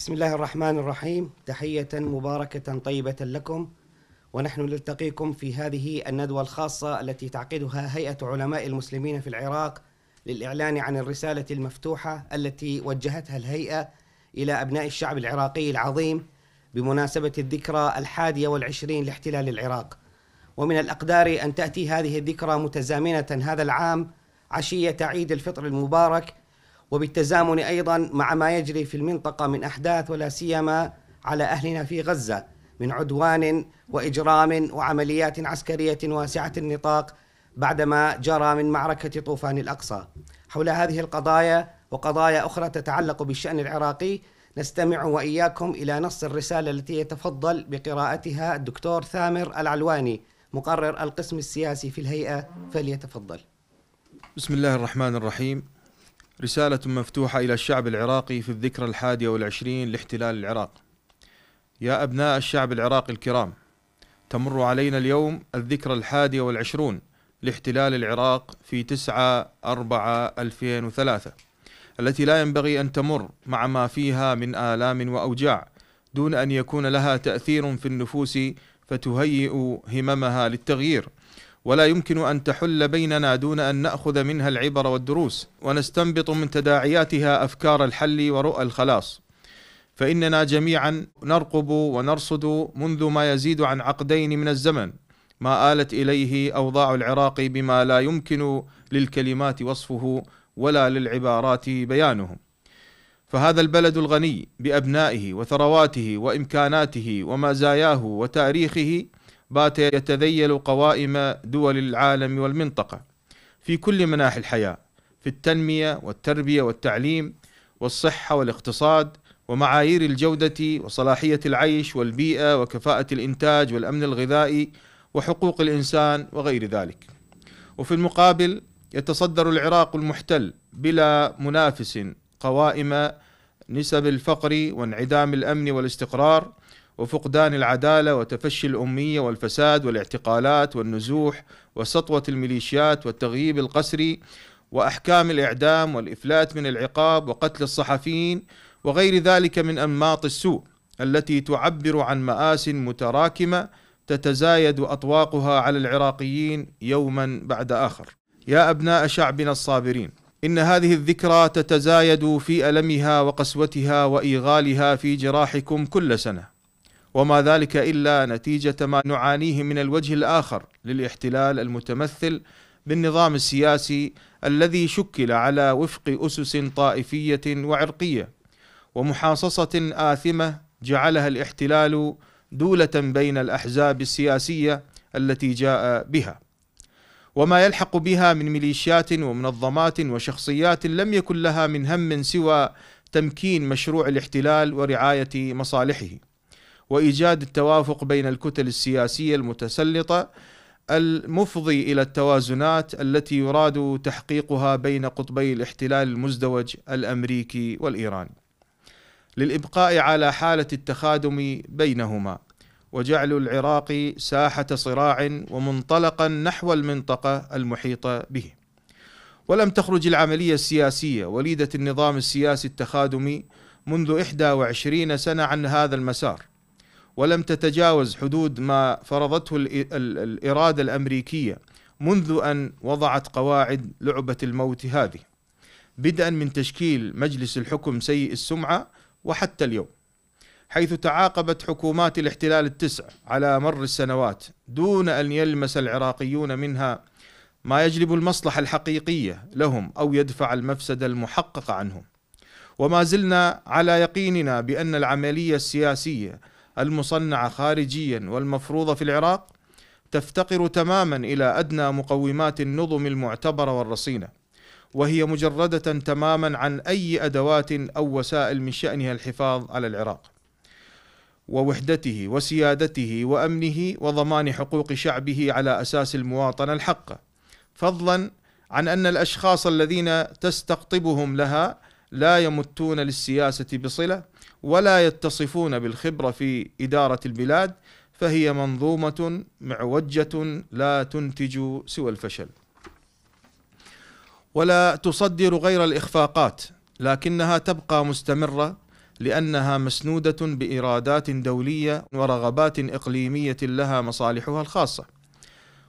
بسم الله الرحمن الرحيم تحية مباركة طيبة لكم ونحن نلتقيكم في هذه الندوة الخاصة التي تعقدها هيئة علماء المسلمين في العراق للإعلان عن الرسالة المفتوحة التي وجهتها الهيئة إلى أبناء الشعب العراقي العظيم بمناسبة الذكرى الحادية والعشرين لاحتلال العراق ومن الأقدار أن تأتي هذه الذكرى متزامنة هذا العام عشية عيد الفطر المبارك وبالتزامن ايضا مع ما يجري في المنطقه من احداث ولا سيما على اهلنا في غزه من عدوان واجرام وعمليات عسكريه واسعه النطاق بعدما جرى من معركه طوفان الاقصى. حول هذه القضايا وقضايا اخرى تتعلق بالشان العراقي نستمع واياكم الى نص الرساله التي يتفضل بقراءتها الدكتور ثامر العلواني مقرر القسم السياسي في الهيئه فليتفضل. بسم الله الرحمن الرحيم. رسالة مفتوحة إلى الشعب العراقي في الذكرى الحادية والعشرين لاحتلال العراق يا أبناء الشعب العراقي الكرام تمر علينا اليوم الذكرى الحادية والعشرون لاحتلال العراق في 9 4 2003 التي لا ينبغي أن تمر مع ما فيها من آلام وأوجاع دون أن يكون لها تأثير في النفوس فتهيئ هممها للتغيير ولا يمكن أن تحل بيننا دون أن نأخذ منها العبر والدروس ونستنبط من تداعياتها أفكار الحل ورؤى الخلاص فإننا جميعا نرقب ونرصد منذ ما يزيد عن عقدين من الزمن ما آلت إليه أوضاع العراق بما لا يمكن للكلمات وصفه ولا للعبارات بيانه فهذا البلد الغني بأبنائه وثرواته وإمكاناته ومزاياه وتاريخه بات يتذيل قوائم دول العالم والمنطقة في كل مناحي الحياة في التنمية والتربية والتعليم والصحة والاقتصاد ومعايير الجودة وصلاحية العيش والبيئة وكفاءة الإنتاج والأمن الغذائي وحقوق الإنسان وغير ذلك. وفي المقابل يتصدر العراق المحتل بلا منافس قوائم نسب الفقر وانعدام الأمن والاستقرار وفقدان العدالة وتفشي الأمية والفساد والاعتقالات والنزوح وسطوة الميليشيات والتغييب القسري وأحكام الإعدام والإفلات من العقاب وقتل الصحفيين وغير ذلك من أنماط السوء التي تعبر عن مآس متراكمة تتزايد أطواقها على العراقيين يوما بعد آخر يا أبناء شعبنا الصابرين إن هذه الذكرى تتزايد في ألمها وقسوتها وإيغالها في جراحكم كل سنة وما ذلك الا نتيجه ما نعانيه من الوجه الاخر للاحتلال المتمثل بالنظام السياسي الذي شكل على وفق اسس طائفيه وعرقيه ومحاصصه اثمه جعلها الاحتلال دوله بين الاحزاب السياسيه التي جاء بها وما يلحق بها من ميليشيات ومنظمات وشخصيات لم يكن لها من هم سوى تمكين مشروع الاحتلال ورعايه مصالحه وايجاد التوافق بين الكتل السياسيه المتسلطه المفضي الى التوازنات التي يراد تحقيقها بين قطبي الاحتلال المزدوج الامريكي والايراني للابقاء على حاله التخادم بينهما وجعل العراق ساحه صراع ومنطلقا نحو المنطقه المحيطه به ولم تخرج العمليه السياسيه وليده النظام السياسي التخادمي منذ 21 سنه عن هذا المسار ولم تتجاوز حدود ما فرضته الإرادة الأمريكية منذ أن وضعت قواعد لعبة الموت هذه بدءا من تشكيل مجلس الحكم سيء السمعة وحتى اليوم حيث تعاقبت حكومات الاحتلال التسع على مر السنوات دون أن يلمس العراقيون منها ما يجلب المصلحة الحقيقية لهم أو يدفع المفسدة المحققة عنهم وما زلنا على يقيننا بأن العملية السياسية المصنعة خارجيا والمفروضة في العراق تفتقر تماما إلى أدنى مقومات النظم المعتبرة والرصينة وهي مجردة تماما عن أي أدوات أو وسائل من شأنها الحفاظ على العراق ووحدته وسيادته وأمنه وضمان حقوق شعبه على أساس المواطنة الحقة فضلا عن أن الأشخاص الذين تستقطبهم لها لا يمتون للسياسة بصلة ولا يتصفون بالخبرة في إدارة البلاد فهي منظومة معوجة لا تنتج سوى الفشل. ولا تصدر غير الإخفاقات لكنها تبقى مستمرة لأنها مسنودة بإرادات دولية ورغبات إقليمية لها مصالحها الخاصة.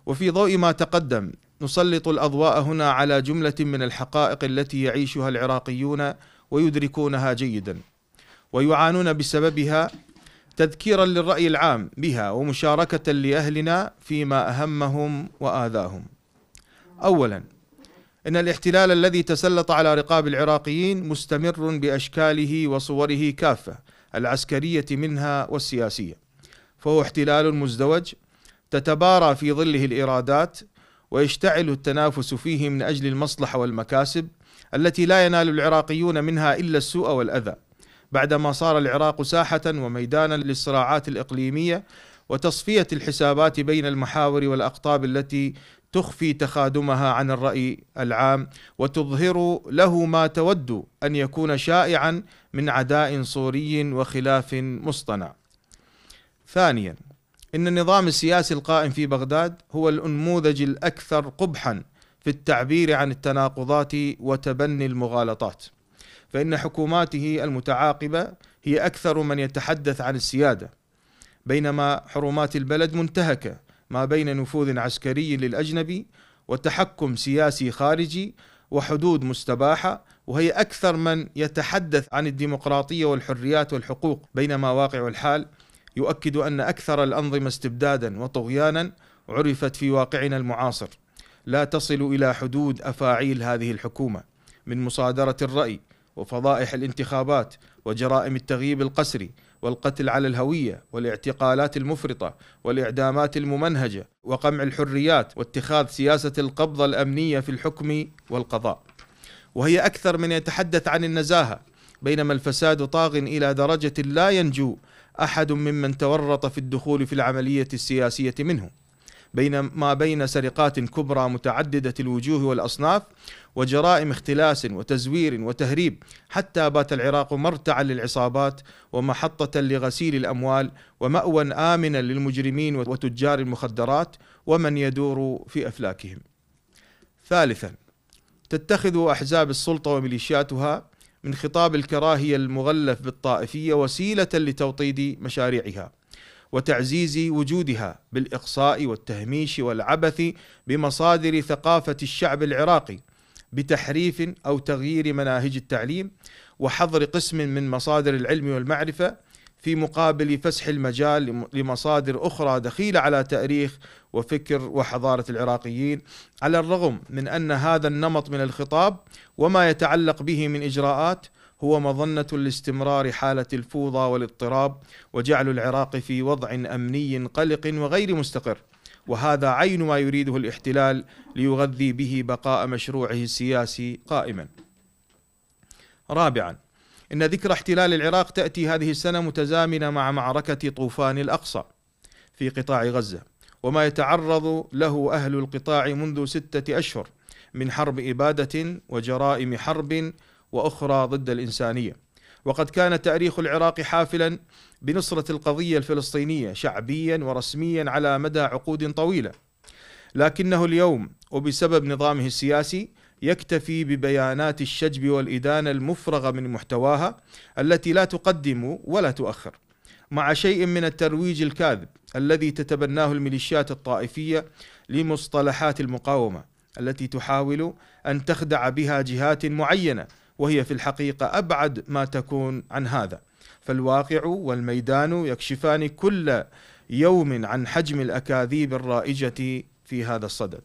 وفي ضوء ما تقدم نسلط الأضواء هنا على جملة من الحقائق التي يعيشها العراقيون ويدركونها جيدا ويعانون بسببها تذكيرا للرأي العام بها ومشاركة لأهلنا فيما أهمهم وآذاهم. أولا إن الاحتلال الذي تسلط على رقاب العراقيين مستمر بأشكاله وصوره كافة العسكرية منها والسياسية. فهو احتلال مزدوج تتبارى في ظله الإرادات ويشتعل التنافس فيه من أجل المصلحة والمكاسب التي لا ينال العراقيون منها إلا السوء والأذى. بعدما صار العراق ساحة وميدانا للصراعات الإقليمية وتصفية الحسابات بين المحاور والأقطاب التي تخفي تخادمها عن الرأي العام وتظهر له ما تود أن يكون شائعا من عداء صوري وخلاف مصطنع. ثانيا إن النظام السياسي القائم في بغداد هو الأنموذج الأكثر قبحا في التعبير عن التناقضات وتبني المغالطات. فإن حكوماته المتعاقبة هي أكثر من يتحدث عن السيادة بينما حرمات البلد منتهكة ما بين نفوذ عسكري للأجنبي وتحكم سياسي خارجي وحدود مستباحة وهي أكثر من يتحدث عن الديمقراطية والحريات والحقوق بينما واقع الحال يؤكد أن أكثر الأنظمة استبدادا وطغيانا عرفت في واقعنا المعاصر لا تصل إلى حدود أفاعيل هذه الحكومة من مصادرة الرأي وفضائح الانتخابات وجرائم التغييب القسري والقتل على الهويه والاعتقالات المفرطه والاعدامات الممنهجه وقمع الحريات واتخاذ سياسه القبضه الامنيه في الحكم والقضاء. وهي اكثر من يتحدث عن النزاهه بينما الفساد طاغ الى درجه لا ينجو احد ممن تورط في الدخول في العمليه السياسيه منه. بين ما بين سرقات كبرى متعددة الوجوه والأصناف وجرائم اختلاس وتزوير وتهريب حتى بات العراق مرتعا للعصابات ومحطة لغسيل الأموال ومأوى آمنا للمجرمين وتجار المخدرات ومن يدور في أفلاكهم ثالثا تتخذ أحزاب السلطة وميليشياتها من خطاب الكراهية المغلف بالطائفية وسيلة لتوطيد مشاريعها وتعزيز وجودها بالاقصاء والتهميش والعبث بمصادر ثقافه الشعب العراقي بتحريف او تغيير مناهج التعليم وحظر قسم من مصادر العلم والمعرفه في مقابل فسح المجال لمصادر اخرى دخيله على تاريخ وفكر وحضاره العراقيين على الرغم من ان هذا النمط من الخطاب وما يتعلق به من اجراءات هو مظنة لاستمرار حالة الفوضى والاضطراب وجعل العراق في وضع أمني قلق وغير مستقر وهذا عين ما يريده الاحتلال ليغذي به بقاء مشروعه السياسي قائما. رابعا ان ذكرى احتلال العراق تاتي هذه السنه متزامنه مع معركه طوفان الاقصى في قطاع غزه وما يتعرض له اهل القطاع منذ سته اشهر من حرب اباده وجرائم حرب واخرى ضد الانسانيه. وقد كان تاريخ العراق حافلا بنصره القضيه الفلسطينيه شعبيا ورسميا على مدى عقود طويله. لكنه اليوم وبسبب نظامه السياسي يكتفي ببيانات الشجب والادانه المفرغه من محتواها التي لا تقدم ولا تؤخر. مع شيء من الترويج الكاذب الذي تتبناه الميليشيات الطائفيه لمصطلحات المقاومه التي تحاول ان تخدع بها جهات معينه وهي في الحقيقه ابعد ما تكون عن هذا فالواقع والميدان يكشفان كل يوم عن حجم الاكاذيب الرائجه في هذا الصدد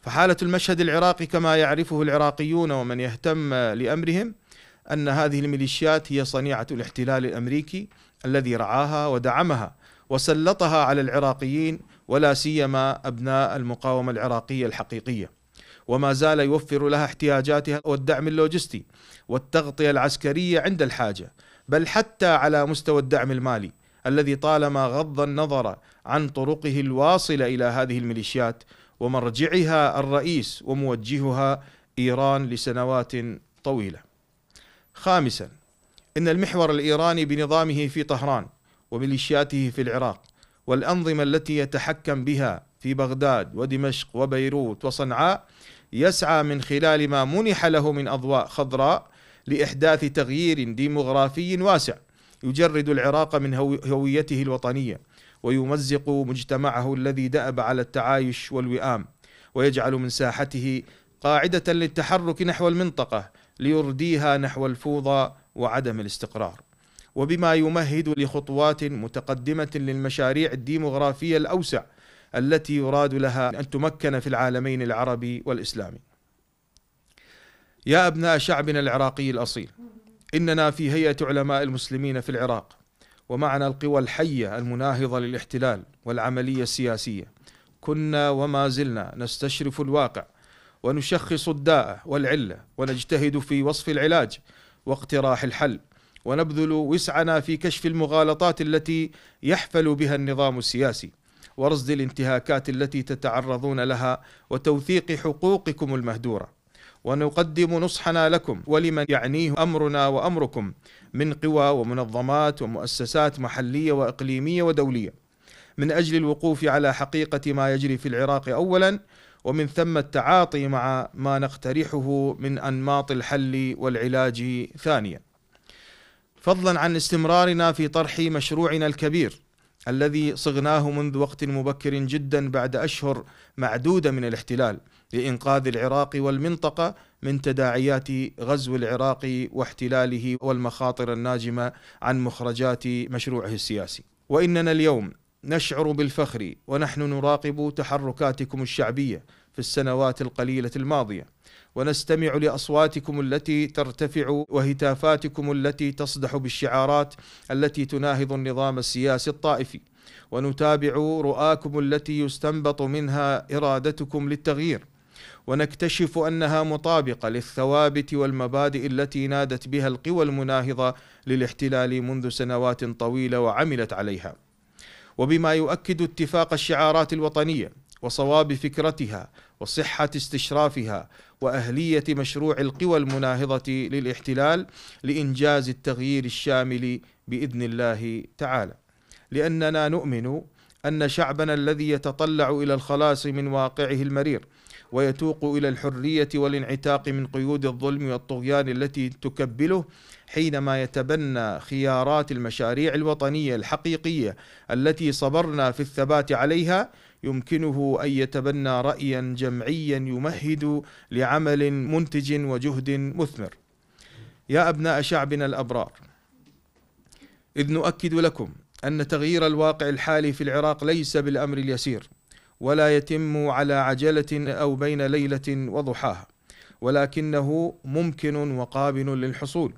فحاله المشهد العراقي كما يعرفه العراقيون ومن يهتم لامرهم ان هذه الميليشيات هي صنيعه الاحتلال الامريكي الذي رعاها ودعمها وسلطها على العراقيين ولا سيما ابناء المقاومه العراقيه الحقيقيه وما زال يوفر لها احتياجاتها والدعم اللوجستي والتغطية العسكرية عند الحاجة بل حتى على مستوى الدعم المالي الذي طالما غض النظر عن طرقه الواصلة إلى هذه الميليشيات ومرجعها الرئيس وموجهها إيران لسنوات طويلة خامسا إن المحور الإيراني بنظامه في طهران وميليشياته في العراق والأنظمة التي يتحكم بها في بغداد ودمشق وبيروت وصنعاء يسعى من خلال ما منح له من اضواء خضراء لاحداث تغيير ديموغرافي واسع يجرد العراق من هويته الوطنيه ويمزق مجتمعه الذي دأب على التعايش والوئام ويجعل من ساحته قاعده للتحرك نحو المنطقه ليرديها نحو الفوضى وعدم الاستقرار وبما يمهد لخطوات متقدمه للمشاريع الديموغرافيه الاوسع التي يراد لها أن تمكن في العالمين العربي والإسلامي يا أبناء شعبنا العراقي الأصيل إننا في هيئة علماء المسلمين في العراق ومعنا القوى الحية المناهضة للاحتلال والعملية السياسية كنا وما زلنا نستشرف الواقع ونشخص الداء والعلة ونجتهد في وصف العلاج واقتراح الحل ونبذل وسعنا في كشف المغالطات التي يحفل بها النظام السياسي ورصد الانتهاكات التي تتعرضون لها وتوثيق حقوقكم المهدوره ونقدم نصحنا لكم ولمن يعنيه امرنا وامركم من قوى ومنظمات ومؤسسات محليه واقليميه ودوليه من اجل الوقوف على حقيقه ما يجري في العراق اولا ومن ثم التعاطي مع ما نقترحه من انماط الحل والعلاج ثانيا. فضلا عن استمرارنا في طرح مشروعنا الكبير الذي صغناه منذ وقت مبكر جدا بعد اشهر معدوده من الاحتلال لانقاذ العراق والمنطقه من تداعيات غزو العراق واحتلاله والمخاطر الناجمه عن مخرجات مشروعه السياسي. واننا اليوم نشعر بالفخر ونحن نراقب تحركاتكم الشعبيه في السنوات القليله الماضيه ونستمع لاصواتكم التي ترتفع وهتافاتكم التي تصدح بالشعارات التي تناهض النظام السياسي الطائفي ونتابع رؤاكم التي يستنبط منها ارادتكم للتغيير ونكتشف انها مطابقه للثوابت والمبادئ التي نادت بها القوى المناهضه للاحتلال منذ سنوات طويله وعملت عليها وبما يؤكد اتفاق الشعارات الوطنيه وصواب فكرتها وصحه استشرافها وأهلية مشروع القوى المناهضة للاحتلال لإنجاز التغيير الشامل بإذن الله تعالى لأننا نؤمن أن شعبنا الذي يتطلع إلى الخلاص من واقعه المرير ويتوق الى الحريه والانعتاق من قيود الظلم والطغيان التي تكبله حينما يتبنى خيارات المشاريع الوطنيه الحقيقيه التي صبرنا في الثبات عليها يمكنه أن يتبنى رأيا جمعيا يمهد لعمل منتج وجهد مثمر يا أبناء شعبنا الأبرار إذ نؤكد لكم أن تغيير الواقع الحالي في العراق ليس بالأمر اليسير ولا يتم على عجلة أو بين ليلة وضحاها ولكنه ممكن وقابل للحصول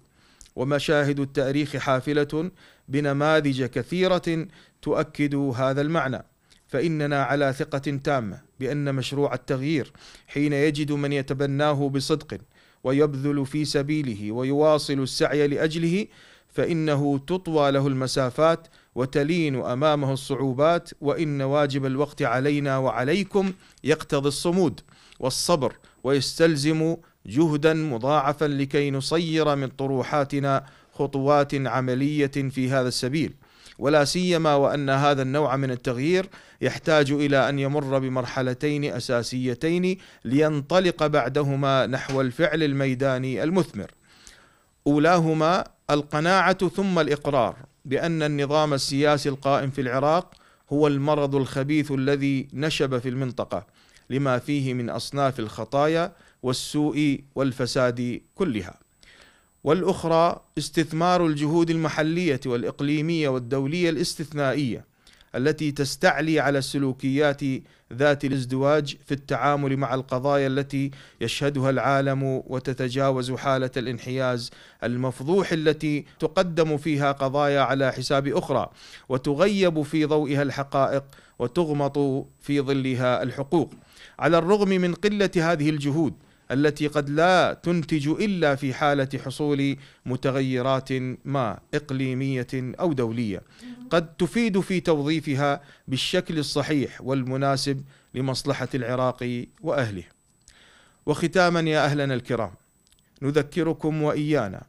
ومشاهد التاريخ حافلة بنماذج كثيرة تؤكد هذا المعنى فاننا على ثقه تامه بان مشروع التغيير حين يجد من يتبناه بصدق ويبذل في سبيله ويواصل السعي لاجله فانه تطوى له المسافات وتلين امامه الصعوبات وان واجب الوقت علينا وعليكم يقتضي الصمود والصبر ويستلزم جهدا مضاعفا لكي نصير من طروحاتنا خطوات عمليه في هذا السبيل ولا سيما وان هذا النوع من التغيير يحتاج الى ان يمر بمرحلتين اساسيتين لينطلق بعدهما نحو الفعل الميداني المثمر. اولاهما القناعه ثم الاقرار بان النظام السياسي القائم في العراق هو المرض الخبيث الذي نشب في المنطقه لما فيه من اصناف الخطايا والسوء والفساد كلها. والاخرى استثمار الجهود المحليه والاقليميه والدوليه الاستثنائيه التي تستعلي على السلوكيات ذات الازدواج في التعامل مع القضايا التي يشهدها العالم وتتجاوز حاله الانحياز المفضوح التي تقدم فيها قضايا على حساب اخرى وتغيب في ضوئها الحقائق وتغمط في ظلها الحقوق على الرغم من قله هذه الجهود التي قد لا تنتج الا في حاله حصول متغيرات ما اقليميه او دوليه قد تفيد في توظيفها بالشكل الصحيح والمناسب لمصلحه العراق واهله وختاما يا اهلنا الكرام نذكركم وايانا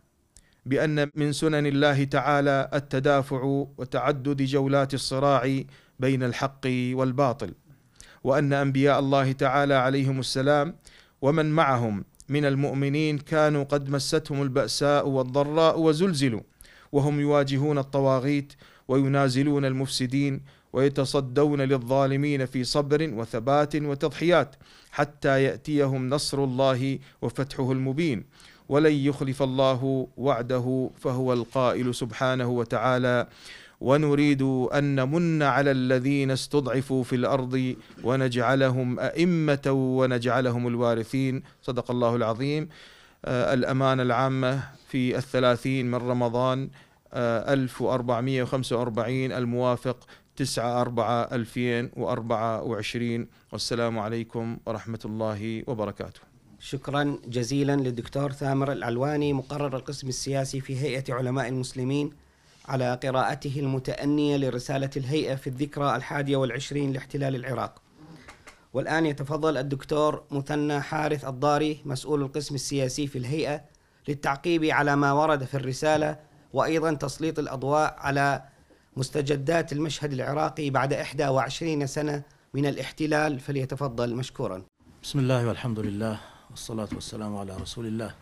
بان من سنن الله تعالى التدافع وتعدد جولات الصراع بين الحق والباطل وان انبياء الله تعالى عليهم السلام ومن معهم من المؤمنين كانوا قد مستهم البأساء والضراء وزلزلوا وهم يواجهون الطواغيت وينازلون المفسدين ويتصدون للظالمين في صبر وثبات وتضحيات حتى ياتيهم نصر الله وفتحه المبين ولن يخلف الله وعده فهو القائل سبحانه وتعالى ونريد ان نمن على الذين استضعفوا في الارض ونجعلهم ائمه ونجعلهم الوارثين صدق الله العظيم آه، الامانه العامه في الثلاثين من رمضان 1445 آه، الموافق 9 4 2024 والسلام عليكم ورحمه الله وبركاته. شكرا جزيلا للدكتور ثامر العلواني مقرر القسم السياسي في هيئه علماء المسلمين على قراءته المتأنية لرسالة الهيئة في الذكرى الحادية والعشرين لاحتلال العراق والآن يتفضل الدكتور مثنى حارث الضاري مسؤول القسم السياسي في الهيئة للتعقيب على ما ورد في الرسالة وأيضا تسليط الأضواء على مستجدات المشهد العراقي بعد 21 سنة من الاحتلال فليتفضل مشكورا بسم الله والحمد لله والصلاة والسلام على رسول الله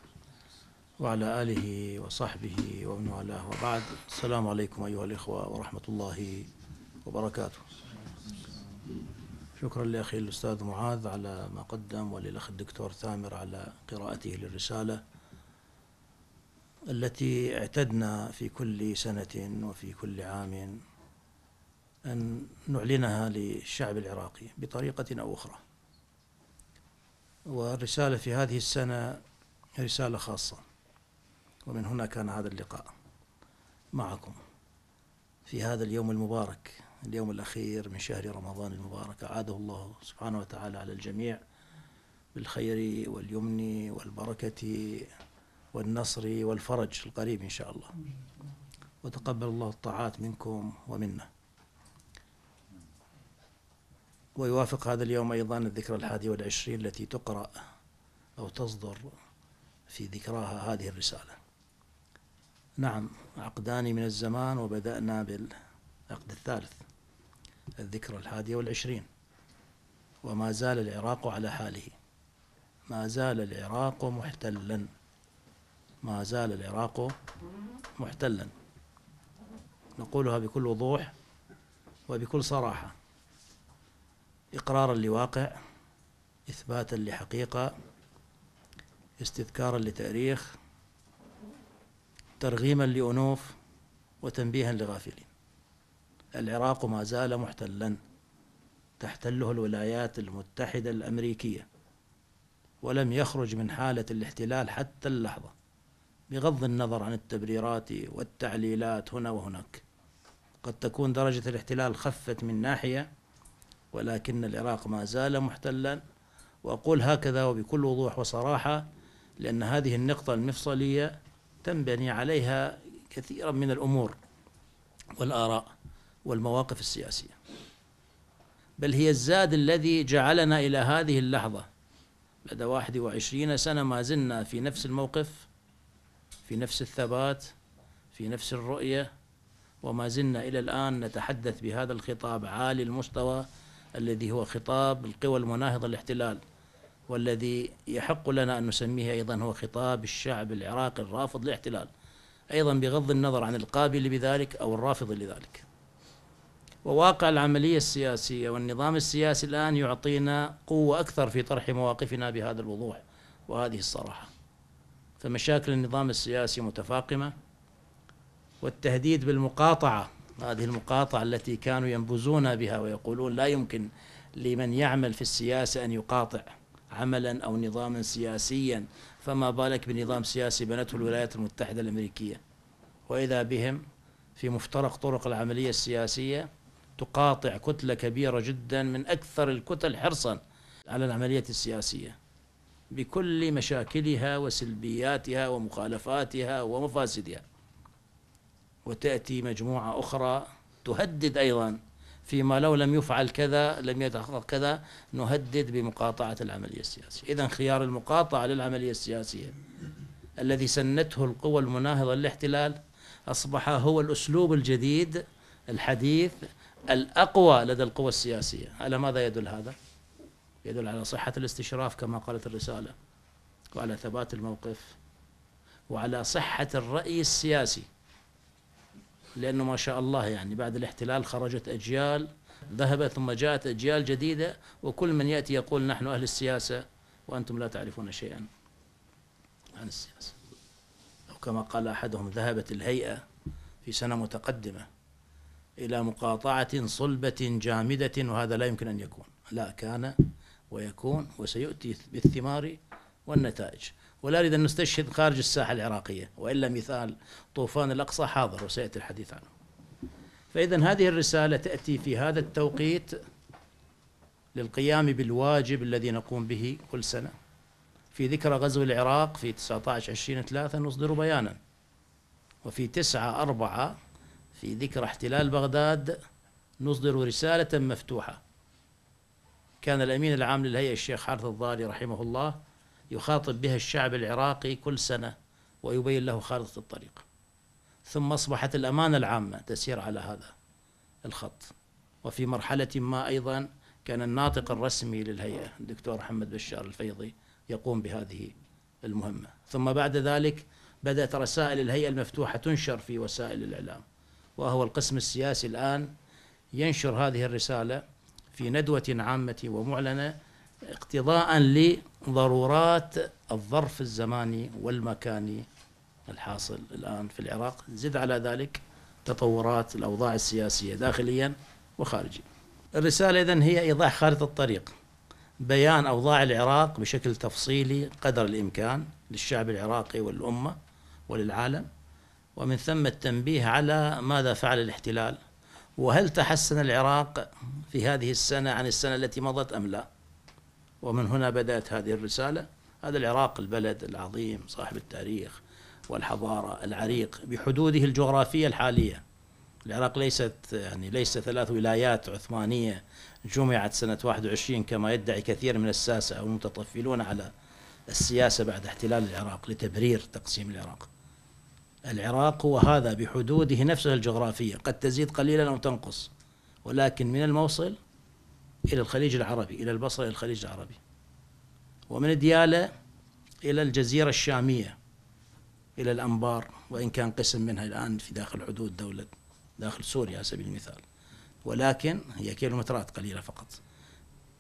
وعلى آله وصحبه ومن والاه وبعد السلام عليكم أيها الإخوة ورحمة الله وبركاته شكرا لأخي الأستاذ معاذ على ما قدم وللأخ الدكتور ثامر على قراءته للرسالة التي اعتدنا في كل سنة وفي كل عام أن نعلنها للشعب العراقي بطريقة أو أخرى والرسالة في هذه السنة رسالة خاصة ومن هنا كان هذا اللقاء معكم في هذا اليوم المبارك اليوم الأخير من شهر رمضان المبارك أعاده الله سبحانه وتعالى على الجميع بالخير واليمن والبركة والنصر والفرج القريب إن شاء الله وتقبل الله الطاعات منكم ومنا ويوافق هذا اليوم أيضا الذكرى الحادي والعشرين التي تقرأ أو تصدر في ذكراها هذه الرسالة نعم عقدان من الزمان وبدأنا بالعقد الثالث الذكرى الحادية والعشرين وما زال العراق على حاله ما زال العراق محتلا ما زال العراق محتلا نقولها بكل وضوح وبكل صراحة إقرارا لواقع إثباتا لحقيقة استذكارا لتاريخ ترغيما لأنوف وتنبيها لغافلين العراق ما زال محتلا تحتله الولايات المتحدة الأمريكية ولم يخرج من حالة الاحتلال حتى اللحظة بغض النظر عن التبريرات والتعليلات هنا وهناك قد تكون درجة الاحتلال خفت من ناحية ولكن العراق ما زال محتلا وأقول هكذا وبكل وضوح وصراحة لأن هذه النقطة المفصلية تنبني عليها كثيرا من الأمور والآراء والمواقف السياسية بل هي الزاد الذي جعلنا إلى هذه اللحظة لدى 21 سنة ما زلنا في نفس الموقف في نفس الثبات في نفس الرؤية وما زلنا إلى الآن نتحدث بهذا الخطاب عالي المستوى الذي هو خطاب القوى المناهضة للاحتلال والذي يحق لنا أن نسميه أيضا هو خطاب الشعب العراقي الرافض للاحتلال أيضا بغض النظر عن القابل بذلك أو الرافض لذلك وواقع العملية السياسية والنظام السياسي الآن يعطينا قوة أكثر في طرح مواقفنا بهذا الوضوح وهذه الصراحة فمشاكل النظام السياسي متفاقمة والتهديد بالمقاطعة هذه المقاطعة التي كانوا ينبزون بها ويقولون لا يمكن لمن يعمل في السياسة أن يقاطع عملا أو نظاما سياسيا فما بالك بنظام سياسي بنته الولايات المتحدة الأمريكية وإذا بهم في مفترق طرق العملية السياسية تقاطع كتلة كبيرة جدا من أكثر الكتل حرصا على العملية السياسية بكل مشاكلها وسلبياتها ومخالفاتها ومفاسدها وتأتي مجموعة أخرى تهدد أيضا فيما لو لم يفعل كذا لم يتحقق كذا نهدد بمقاطعة العملية السياسية إذا خيار المقاطعة للعملية السياسية الذي سنته القوى المناهضة للاحتلال أصبح هو الأسلوب الجديد الحديث الأقوى لدى القوى السياسية على ماذا يدل هذا؟ يدل على صحة الاستشراف كما قالت الرسالة وعلى ثبات الموقف وعلى صحة الرأي السياسي لأنه ما شاء الله يعني بعد الاحتلال خرجت أجيال ذهبت ثم جاءت أجيال جديدة وكل من يأتي يقول نحن أهل السياسة وأنتم لا تعرفون شيئا عن السياسة أو كما قال أحدهم ذهبت الهيئة في سنة متقدمة إلى مقاطعة صلبة جامدة وهذا لا يمكن أن يكون لا كان ويكون وسيؤتي بالثمار والنتائج ولا أريد أن نستشهد خارج الساحة العراقية وإلا مثال طوفان الأقصى حاضر وسيأتي الحديث عنه فإذا هذه الرسالة تأتي في هذا التوقيت للقيام بالواجب الذي نقوم به كل سنة في ذكرى غزو العراق في 19 20 3 نصدر بيانا وفي 9 4 في ذكرى احتلال بغداد نصدر رسالة مفتوحة كان الأمين العام للهيئة الشيخ حارث الضاري رحمه الله يخاطب بها الشعب العراقي كل سنة ويبين له خارطة الطريق ثم أصبحت الأمانة العامة تسير على هذا الخط وفي مرحلة ما أيضا كان الناطق الرسمي للهيئة الدكتور محمد بشار الفيضي يقوم بهذه المهمة ثم بعد ذلك بدأت رسائل الهيئة المفتوحة تنشر في وسائل الإعلام وهو القسم السياسي الآن ينشر هذه الرسالة في ندوة عامة ومعلنة اقتضاء لضرورات الظرف الزماني والمكاني الحاصل الآن في العراق زد على ذلك تطورات الأوضاع السياسية داخليا وخارجيا الرسالة إذن هي إيضاح خارطة الطريق بيان أوضاع العراق بشكل تفصيلي قدر الإمكان للشعب العراقي والأمة وللعالم ومن ثم التنبيه على ماذا فعل الاحتلال وهل تحسن العراق في هذه السنة عن السنة التي مضت أم لا؟ ومن هنا بدأت هذه الرسالة هذا العراق البلد العظيم صاحب التاريخ والحضارة العريق بحدوده الجغرافية الحالية العراق ليست يعني ليس ثلاث ولايات عثمانية جمعت سنة 21 كما يدعي كثير من الساسة أو المتطفلون على السياسة بعد احتلال العراق لتبرير تقسيم العراق العراق هو هذا بحدوده نفسها الجغرافية قد تزيد قليلا أو تنقص ولكن من الموصل إلى الخليج العربي إلى البصرة إلى الخليج العربي ومن ديالة إلى الجزيرة الشامية إلى الأنبار وإن كان قسم منها الآن في داخل حدود دولة داخل سوريا على سبيل المثال ولكن هي كيلومترات قليلة فقط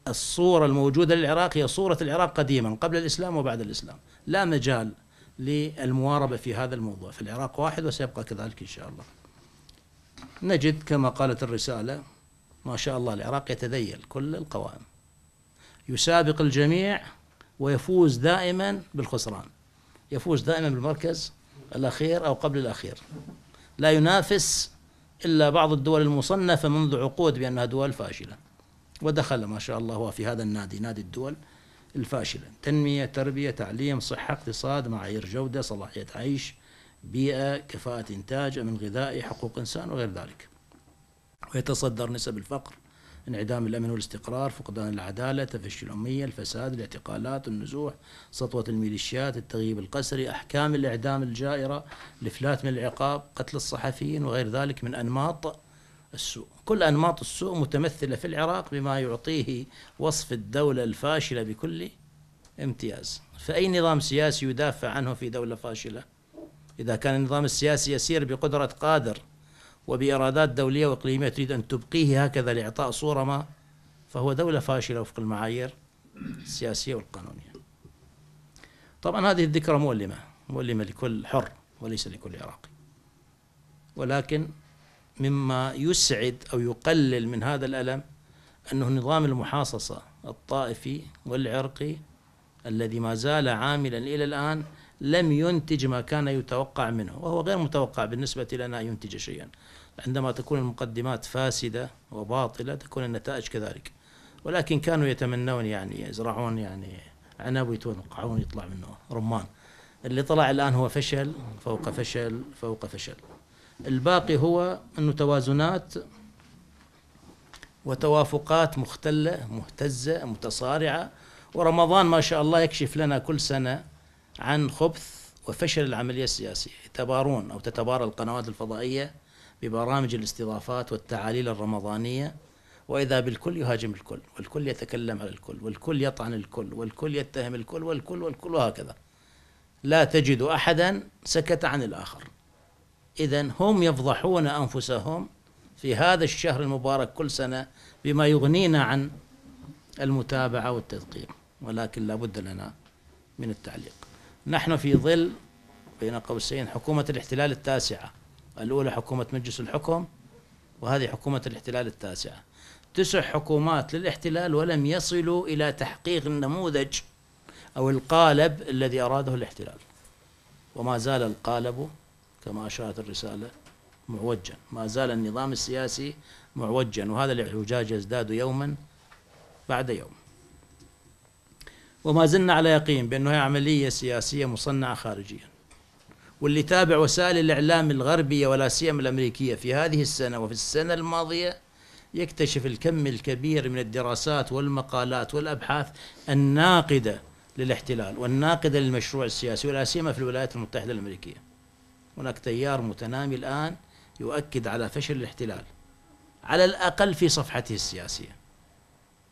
الصورة الموجودة للعراق هي صورة العراق قديما قبل الإسلام وبعد الإسلام لا مجال للمواربة في هذا الموضوع فالعراق واحد وسيبقى كذلك إن شاء الله نجد كما قالت الرسالة ما شاء الله العراق يتذيل كل القوائم يسابق الجميع ويفوز دائما بالخسران يفوز دائما بالمركز الأخير أو قبل الأخير لا ينافس إلا بعض الدول المصنفة منذ عقود بأنها دول فاشلة ودخل ما شاء الله هو في هذا النادي نادي الدول الفاشلة تنمية تربية تعليم صحة اقتصاد معايير جودة صلاحية عيش بيئة كفاءة إنتاج أمن غذائي حقوق إنسان وغير ذلك ويتصدر نسب الفقر انعدام الأمن والاستقرار فقدان العدالة تفشي الأمية الفساد الاعتقالات النزوح سطوة الميليشيات التغييب القسري أحكام الإعدام الجائرة الإفلات من العقاب قتل الصحفيين وغير ذلك من أنماط السوء كل أنماط السوء متمثلة في العراق بما يعطيه وصف الدولة الفاشلة بكل امتياز فأي نظام سياسي يدافع عنه في دولة فاشلة إذا كان النظام السياسي يسير بقدرة قادر وبإرادات دولية وإقليمية تريد أن تبقيه هكذا لإعطاء صورة ما فهو دولة فاشلة وفق المعايير السياسية والقانونية طبعا هذه الذكرى مؤلمة مؤلمة لكل حر وليس لكل عراقي ولكن مما يسعد أو يقلل من هذا الألم أنه نظام المحاصصة الطائفي والعرقي الذي ما زال عاملا إلى الآن لم ينتج ما كان يتوقع منه وهو غير متوقع بالنسبة لنا ينتج شيئا عندما تكون المقدمات فاسدة وباطلة تكون النتائج كذلك ولكن كانوا يتمنون يعني يزرعون يعني عنب ويتوقعون يطلع منه رمان اللي طلع الآن هو فشل فوق فشل فوق فشل الباقي هو أنه توازنات وتوافقات مختلة مهتزة متصارعة ورمضان ما شاء الله يكشف لنا كل سنة عن خبث وفشل العملية السياسية يتبارون أو تتبارى القنوات الفضائية ببرامج الاستضافات والتعاليل الرمضانية وإذا بالكل يهاجم الكل والكل يتكلم على الكل والكل يطعن الكل والكل يتهم الكل والكل والكل وهكذا لا تجد أحدا سكت عن الآخر إذا هم يفضحون أنفسهم في هذا الشهر المبارك كل سنة بما يغنينا عن المتابعة والتدقيق ولكن لا بد لنا من التعليق نحن في ظل بين قوسين حكومة الاحتلال التاسعة الأولى حكومة مجلس الحكم وهذه حكومة الاحتلال التاسعة تسع حكومات للاحتلال ولم يصلوا إلى تحقيق النموذج أو القالب الذي أراده الاحتلال وما زال القالب كما أشارت الرسالة معوجا ما زال النظام السياسي معوجا وهذا الاعوجاج يزداد يوما بعد يوم وما زلنا على يقين بأنه هي عملية سياسية مصنعة خارجيا واللي تابع وسائل الإعلام الغربية ولا سيما الأمريكية في هذه السنة وفي السنة الماضية يكتشف الكم الكبير من الدراسات والمقالات والأبحاث الناقدة للاحتلال والناقدة للمشروع السياسي ولا سيما في الولايات المتحدة الأمريكية هناك تيار متنامي الآن يؤكد على فشل الاحتلال على الأقل في صفحته السياسية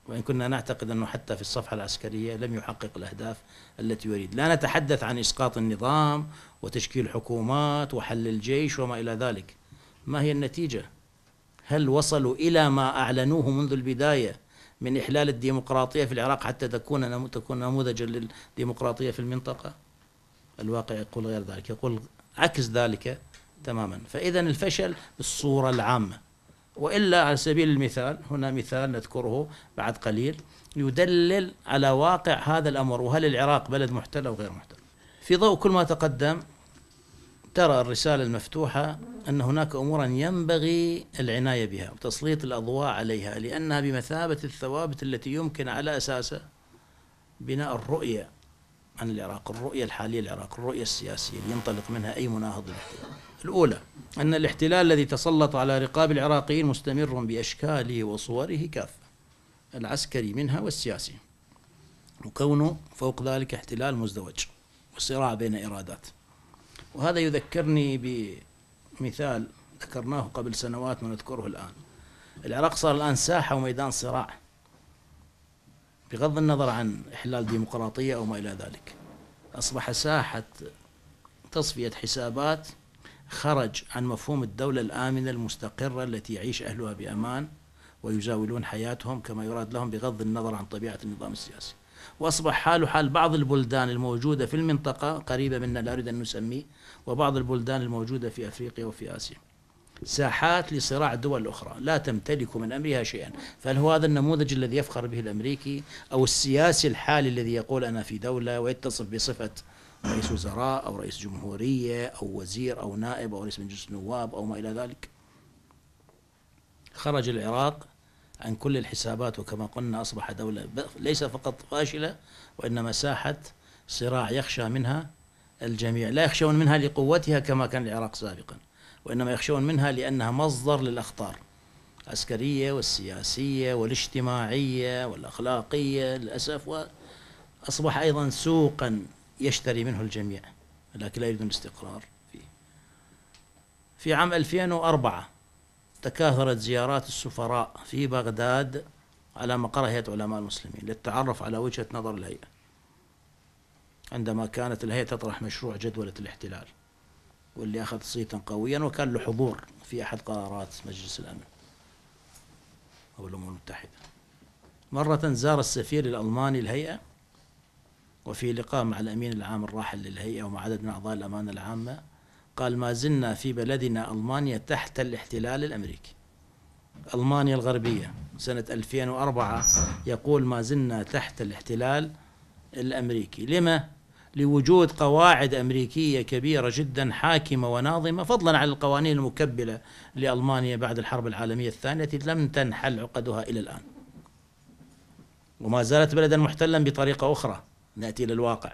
وإن كنا نعتقد أنه حتى في الصفحة العسكرية لم يحقق الأهداف التي يريد لا نتحدث عن إسقاط النظام وتشكيل حكومات وحل الجيش وما إلى ذلك ما هي النتيجة؟ هل وصلوا إلى ما أعلنوه منذ البداية من إحلال الديمقراطية في العراق حتى تكون تكون نموذجا للديمقراطية في المنطقة؟ الواقع يقول غير ذلك يقول عكس ذلك تماما فإذا الفشل بالصورة العامة وإلا على سبيل المثال هنا مثال نذكره بعد قليل يدلل على واقع هذا الأمر وهل العراق بلد محتل أو غير محتل في ضوء كل ما تقدم ترى الرسالة المفتوحة أن هناك أمورا ينبغي العناية بها وتسليط الأضواء عليها لأنها بمثابة الثوابت التي يمكن على أساسها بناء الرؤية عن العراق الرؤية الحالية للعراق الرؤية السياسية اللي ينطلق منها أي مناهض الأولى أن الاحتلال الذي تسلط على رقاب العراقيين مستمر بأشكاله وصوره كافة العسكري منها والسياسي وكونه فوق ذلك احتلال مزدوج وصراع بين إرادات وهذا يذكرني بمثال ذكرناه قبل سنوات ونذكره الآن العراق صار الآن ساحة وميدان صراع بغض النظر عن إحلال ديمقراطية أو ما إلى ذلك أصبح ساحة تصفية حسابات خرج عن مفهوم الدولة الآمنة المستقرة التي يعيش أهلها بأمان ويزاولون حياتهم كما يراد لهم بغض النظر عن طبيعة النظام السياسي وأصبح حاله حال بعض البلدان الموجودة في المنطقة قريبة منا لا أريد أن نسميه وبعض البلدان الموجودة في أفريقيا وفي آسيا ساحات لصراع دول أخرى لا تمتلك من أمرها شيئا فهل هو هذا النموذج الذي يفخر به الأمريكي أو السياسي الحالي الذي يقول أنا في دولة ويتصف بصفة رئيس وزراء أو رئيس جمهورية أو وزير أو نائب أو رئيس مجلس النواب أو ما إلى ذلك خرج العراق عن كل الحسابات وكما قلنا أصبح دولة ليس فقط فاشلة وإنما ساحة صراع يخشى منها الجميع لا يخشون منها لقوتها كما كان العراق سابقا وإنما يخشون منها لأنها مصدر للأخطار العسكرية والسياسية والاجتماعية والأخلاقية للأسف وأصبح أيضا سوقا يشتري منه الجميع لكن لا يريدون الاستقرار فيه في عام 2004 تكاثرت زيارات السفراء في بغداد على مقر هيئة علماء المسلمين للتعرف على وجهة نظر الهيئة عندما كانت الهيئة تطرح مشروع جدولة الاحتلال واللي أخذ صيتا قويا وكان له حضور في أحد قرارات مجلس الأمن أو الأمم المتحدة مرة زار السفير الألماني الهيئة وفي لقاء مع الأمين العام الراحل للهيئة ومع عدد من أعضاء الأمانة العامة قال ما زلنا في بلدنا ألمانيا تحت الاحتلال الأمريكي ألمانيا الغربية سنة 2004 يقول ما زلنا تحت الاحتلال الأمريكي لما؟ لوجود قواعد أمريكية كبيرة جدا حاكمة وناظمة فضلا عن القوانين المكبلة لألمانيا بعد الحرب العالمية الثانية التي لم تنحل عقدها إلى الآن وما زالت بلدا محتلا بطريقة أخرى ناتي للواقع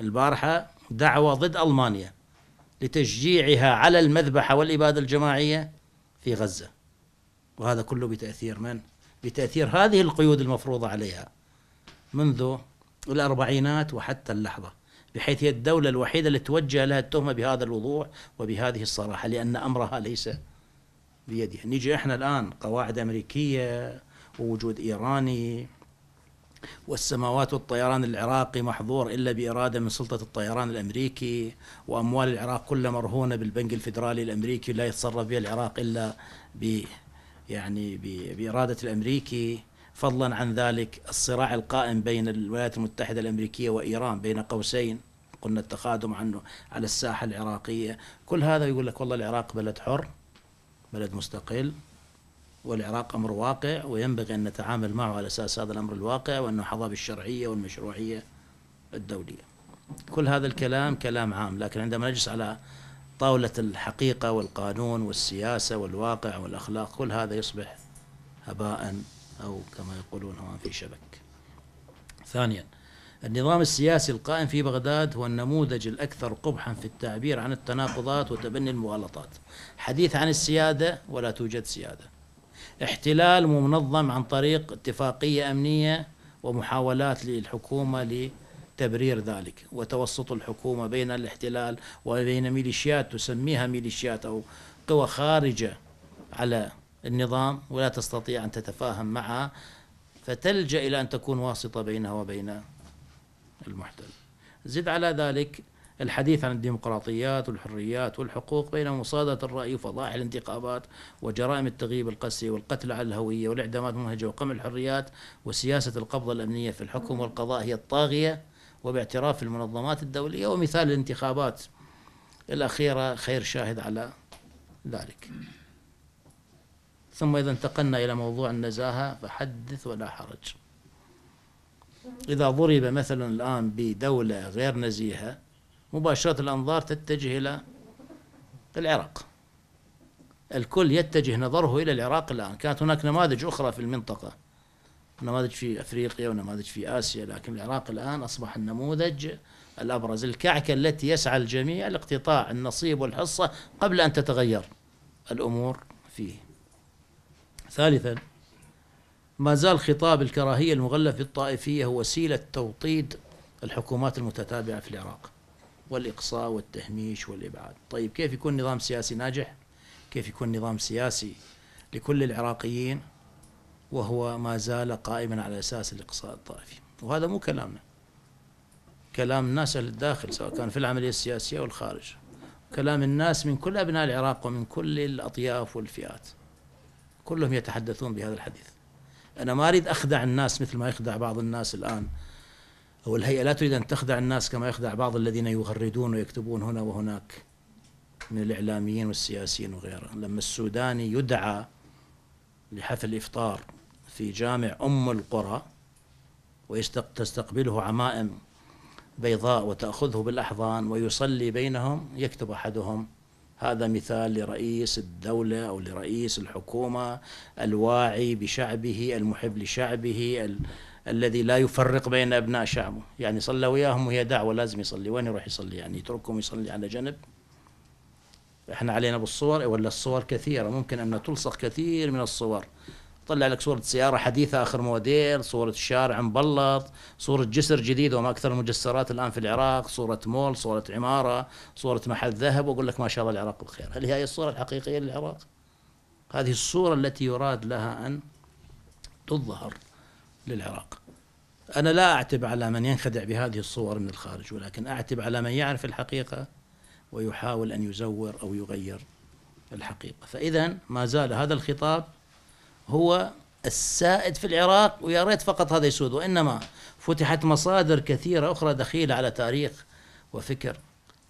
البارحه دعوه ضد المانيا لتشجيعها على المذبحه والاباده الجماعيه في غزه وهذا كله بتاثير من؟ بتاثير هذه القيود المفروضه عليها منذ الاربعينات وحتى اللحظه بحيث هي الدولة الوحيدة التي توجه لها التهمة بهذا الوضوح وبهذه الصراحة لأن أمرها ليس بيدها نيجي إحنا الآن قواعد أمريكية ووجود إيراني والسماوات والطيران العراقي محظور إلا بإرادة من سلطة الطيران الأمريكي وأموال العراق كلها مرهونة بالبنك الفيدرالي الأمريكي لا يتصرف بها العراق إلا ب يعني ب... بإرادة الأمريكي فضلا عن ذلك الصراع القائم بين الولايات المتحدة الأمريكية وإيران بين قوسين قلنا التخادم عنه على الساحة العراقية كل هذا يقول لك والله العراق بلد حر بلد مستقل والعراق أمر واقع وينبغي أن نتعامل معه على أساس هذا الأمر الواقع وأنه حظى بالشرعية والمشروعية الدولية كل هذا الكلام كلام عام لكن عندما نجلس على طاولة الحقيقة والقانون والسياسة والواقع والأخلاق كل هذا يصبح هباء أو كما يقولون هو في شبك ثانيا النظام السياسي القائم في بغداد هو النموذج الأكثر قبحا في التعبير عن التناقضات وتبني المغالطات حديث عن السيادة ولا توجد سيادة احتلال منظم عن طريق اتفاقية أمنية ومحاولات للحكومة لتبرير ذلك وتوسط الحكومة بين الاحتلال وبين ميليشيات تسميها ميليشيات أو قوى خارجة على النظام ولا تستطيع أن تتفاهم معها فتلجأ إلى أن تكون واسطة بينها وبين المحتل زد على ذلك الحديث عن الديمقراطيات والحريات والحقوق بين مصادرة الرأي وفضائح الانتخابات وجرائم التغييب القسري والقتل على الهوية والإعدامات المنهجة وقمع الحريات وسياسة القبضة الأمنية في الحكم والقضاء هي الطاغية وباعتراف المنظمات الدولية ومثال الانتخابات الأخيرة خير شاهد على ذلك ثم إذا انتقلنا إلى موضوع النزاهة فحدث ولا حرج إذا ضرب مثلا الآن بدولة غير نزيهة مباشرة الأنظار تتجه إلى العراق الكل يتجه نظره إلى العراق الآن كانت هناك نماذج أخرى في المنطقة نماذج في أفريقيا ونماذج في آسيا لكن العراق الآن أصبح النموذج الأبرز الكعكة التي يسعى الجميع لاقتطاع النصيب والحصة قبل أن تتغير الأمور فيه ثالثا ما زال خطاب الكراهية المغلف بالطائفية هو وسيلة توطيد الحكومات المتتابعة في العراق والإقصاء والتهميش والإبعاد طيب كيف يكون نظام سياسي ناجح كيف يكون نظام سياسي لكل العراقيين وهو ما زال قائما على أساس الإقصاء الطائفي وهذا مو كلامنا كلام الناس الداخل سواء كان في العملية السياسية أو الخارج كلام الناس من كل أبناء العراق ومن كل الأطياف والفئات كلهم يتحدثون بهذا الحديث أنا ما أريد أخدع الناس مثل ما يخدع بعض الناس الآن أو الهيئة لا تريد أن تخدع الناس كما يخدع بعض الذين يغردون ويكتبون هنا وهناك من الإعلاميين والسياسيين وغيرهم لما السوداني يدعى لحفل إفطار في جامع أم القرى وتستقبله عمائم بيضاء وتأخذه بالأحضان ويصلي بينهم يكتب أحدهم هذا مثال لرئيس الدولة أو لرئيس الحكومة الواعي بشعبه المحب لشعبه الذي لا يفرق بين أبناء شعبه يعني صلى وياهم وهي دعوة لازم يصلي وين يروح يصلي يعني يتركهم يصلي على جنب احنا علينا بالصور ولا الصور كثيرة ممكن أن تلصق كثير من الصور طلع لك صورة سيارة حديثة آخر موديل صورة الشارع مبلط صورة جسر جديد وما أكثر المجسرات الآن في العراق صورة مول صورة عمارة صورة محل ذهب وأقول لك ما شاء الله العراق بخير هل هي الصورة الحقيقية للعراق؟ هذه الصورة التي يراد لها أن تظهر للعراق أنا لا أعتب على من ينخدع بهذه الصور من الخارج ولكن أعتب على من يعرف الحقيقة ويحاول أن يزور أو يغير الحقيقة فإذا ما زال هذا الخطاب هو السائد في العراق ويا ريت فقط هذا يسود وإنما فتحت مصادر كثيرة أخرى دخيلة على تاريخ وفكر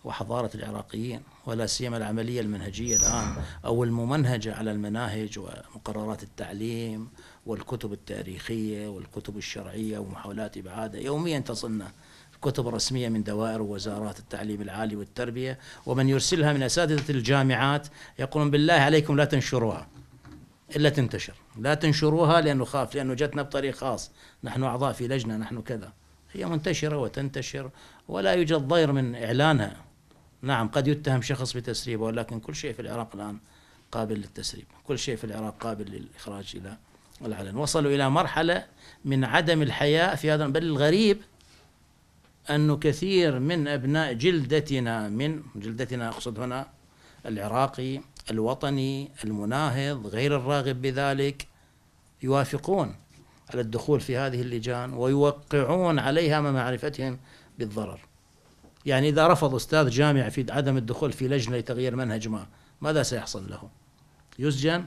وحضارة العراقيين ولا سيما العملية المنهجية الآن أو الممنهجة على المناهج ومقررات التعليم والكتب التاريخية والكتب الشرعية ومحاولات إبعادها يوميا تصلنا كتب رسمية من دوائر ووزارات التعليم العالي والتربية ومن يرسلها من أساتذة الجامعات يقولون بالله عليكم لا تنشروها إلا تنتشر لا تنشروها لأنه خاف لأنه جتنا بطريق خاص نحن أعضاء في لجنة نحن كذا هي منتشرة وتنتشر ولا يوجد ضير من إعلانها نعم قد يتهم شخص بتسريبه ولكن كل شيء في العراق الآن قابل للتسريب كل شيء في العراق قابل للإخراج إلى العلن وصلوا إلى مرحلة من عدم الحياء في هذا بل الغريب أنه كثير من أبناء جلدتنا من جلدتنا أقصد هنا العراقي الوطني المناهض غير الراغب بذلك يوافقون على الدخول في هذه اللجان ويوقعون عليها ما معرفتهم بالضرر يعني إذا رفض أستاذ جامع في عدم الدخول في لجنة لتغيير منهج ما ماذا سيحصل له يسجن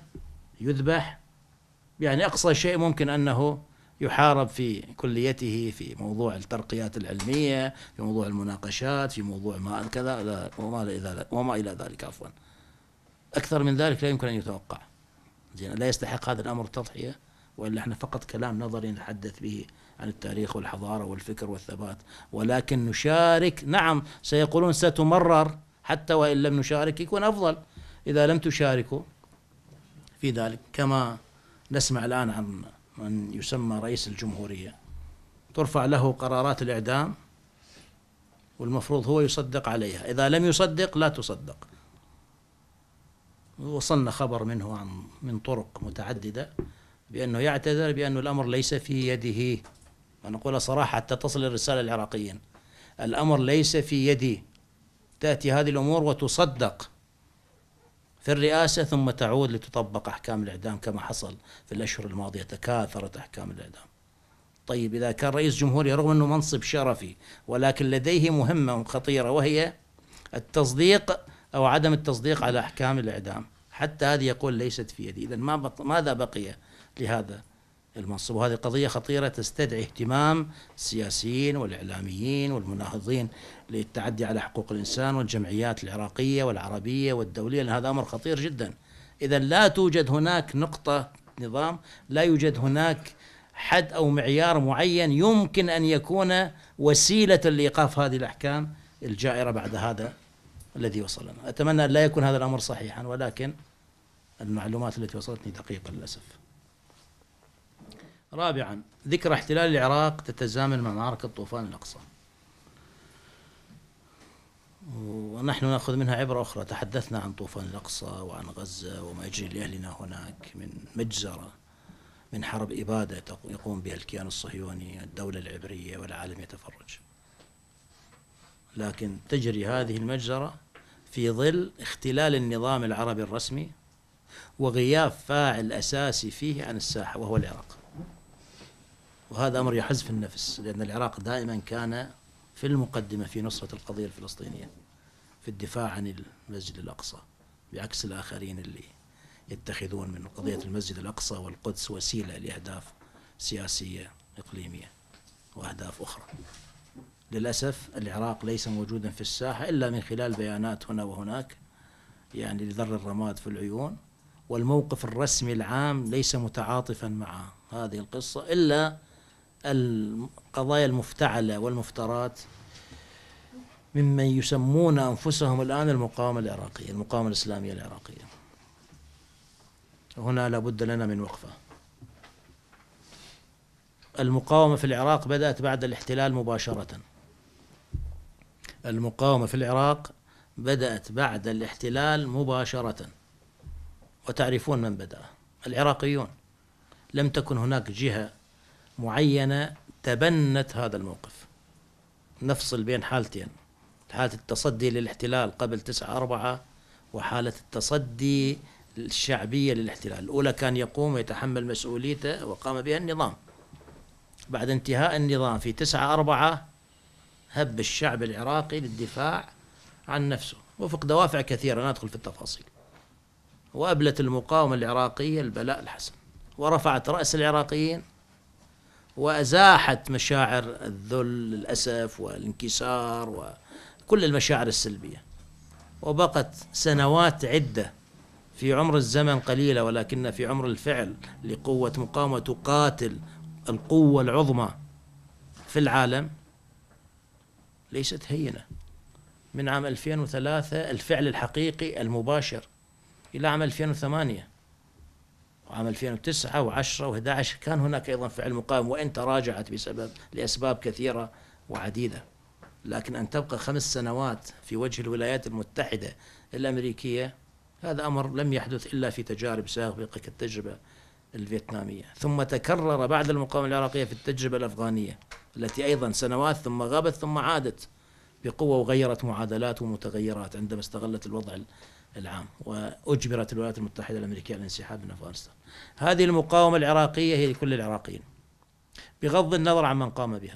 يذبح يعني أقصى شيء ممكن أنه يحارب في كليته في موضوع الترقيات العلمية في موضوع المناقشات في موضوع ما كذا وما إلى وما إلى ذلك عفوا أكثر من ذلك لا يمكن أن يتوقع زين لا يستحق هذا الأمر التضحية وإلا إحنا فقط كلام نظري نتحدث به عن التاريخ والحضارة والفكر والثبات ولكن نشارك نعم سيقولون ستمرر حتى وإن لم نشارك يكون أفضل إذا لم تشاركوا في ذلك كما نسمع الآن عن من يسمى رئيس الجمهورية ترفع له قرارات الإعدام والمفروض هو يصدق عليها إذا لم يصدق لا تصدق وصلنا خبر منه عن من طرق متعددة بأنه يعتذر بأن الأمر ليس في يده ونقول صراحة حتى تصل الرسالة العراقيين الأمر ليس في يدي تأتي هذه الأمور وتصدق في الرئاسة ثم تعود لتطبق أحكام الإعدام كما حصل في الأشهر الماضية تكاثرت أحكام الإعدام طيب إذا كان رئيس جمهورية رغم أنه منصب شرفي ولكن لديه مهمة خطيرة وهي التصديق أو عدم التصديق على أحكام الإعدام حتى هذه يقول ليست في يدي إذا ما ماذا بقي لهذا المنصب وهذه قضية خطيرة تستدعي اهتمام السياسيين والإعلاميين والمناهضين للتعدي على حقوق الإنسان والجمعيات العراقية والعربية والدولية لأن هذا أمر خطير جدا إذا لا توجد هناك نقطة نظام لا يوجد هناك حد أو معيار معين يمكن أن يكون وسيلة لإيقاف هذه الأحكام الجائرة بعد هذا الذي وصلنا أتمنى أن لا يكون هذا الأمر صحيحا ولكن المعلومات التي وصلتني دقيقة للأسف رابعا ذكرى احتلال العراق تتزامن مع معركة طوفان الأقصى ونحن نأخذ منها عبرة أخرى تحدثنا عن طوفان الأقصى وعن غزة وما يجري لأهلنا هناك من مجزرة من حرب إبادة يقوم بها الكيان الصهيوني الدولة العبرية والعالم يتفرج لكن تجري هذه المجزرة في ظل اختلال النظام العربي الرسمي وغياب فاعل أساسي فيه عن الساحة وهو العراق وهذا أمر يحز في النفس لأن العراق دائما كان في المقدمة في نصرة القضية الفلسطينية في الدفاع عن المسجد الأقصى بعكس الآخرين اللي يتخذون من قضية المسجد الأقصى والقدس وسيلة لأهداف سياسية إقليمية وأهداف أخرى للأسف العراق ليس موجودا في الساحة إلا من خلال بيانات هنا وهناك يعني لذر الرماد في العيون والموقف الرسمي العام ليس متعاطفا مع هذه القصة إلا القضايا المفتعلة والمفترات ممن يسمون أنفسهم الآن المقاومة العراقية المقاومة الإسلامية العراقية هنا لابد لنا من وقفة المقاومة في العراق بدأت بعد الاحتلال مباشرة المقاومة في العراق بدأت بعد الاحتلال مباشرة وتعرفون من بدأ العراقيون لم تكن هناك جهة معينة تبنت هذا الموقف نفصل بين حالتين حالة التصدي للاحتلال قبل تسعة أربعة وحالة التصدي الشعبية للاحتلال الأولى كان يقوم ويتحمل مسؤوليته وقام بها النظام بعد انتهاء النظام في تسعة أربعة هب الشعب العراقي للدفاع عن نفسه وفق دوافع كثيرة لا ندخل في التفاصيل وأبلت المقاومة العراقية البلاء الحسن ورفعت رأس العراقيين وأزاحت مشاعر الذل الأسف والانكسار وكل المشاعر السلبية وبقت سنوات عدة في عمر الزمن قليلة ولكن في عمر الفعل لقوة مقاومة تقاتل القوة العظمى في العالم ليست هينة من عام 2003 الفعل الحقيقي المباشر إلى عام 2008 عام 2009 و10 و11 كان هناك ايضا فعل مقاوم وان تراجعت بسبب لاسباب كثيره وعديده لكن ان تبقى خمس سنوات في وجه الولايات المتحده الامريكيه هذا امر لم يحدث الا في تجارب سابقه كالتجربه الفيتناميه، ثم تكرر بعد المقاومه العراقيه في التجربه الافغانيه التي ايضا سنوات ثم غابت ثم عادت بقوه وغيرت معادلات ومتغيرات عندما استغلت الوضع العام وأجبرت الولايات المتحدة الأمريكية على الانسحاب من أفغانستان هذه المقاومة العراقية هي لكل العراقيين بغض النظر عن من قام بها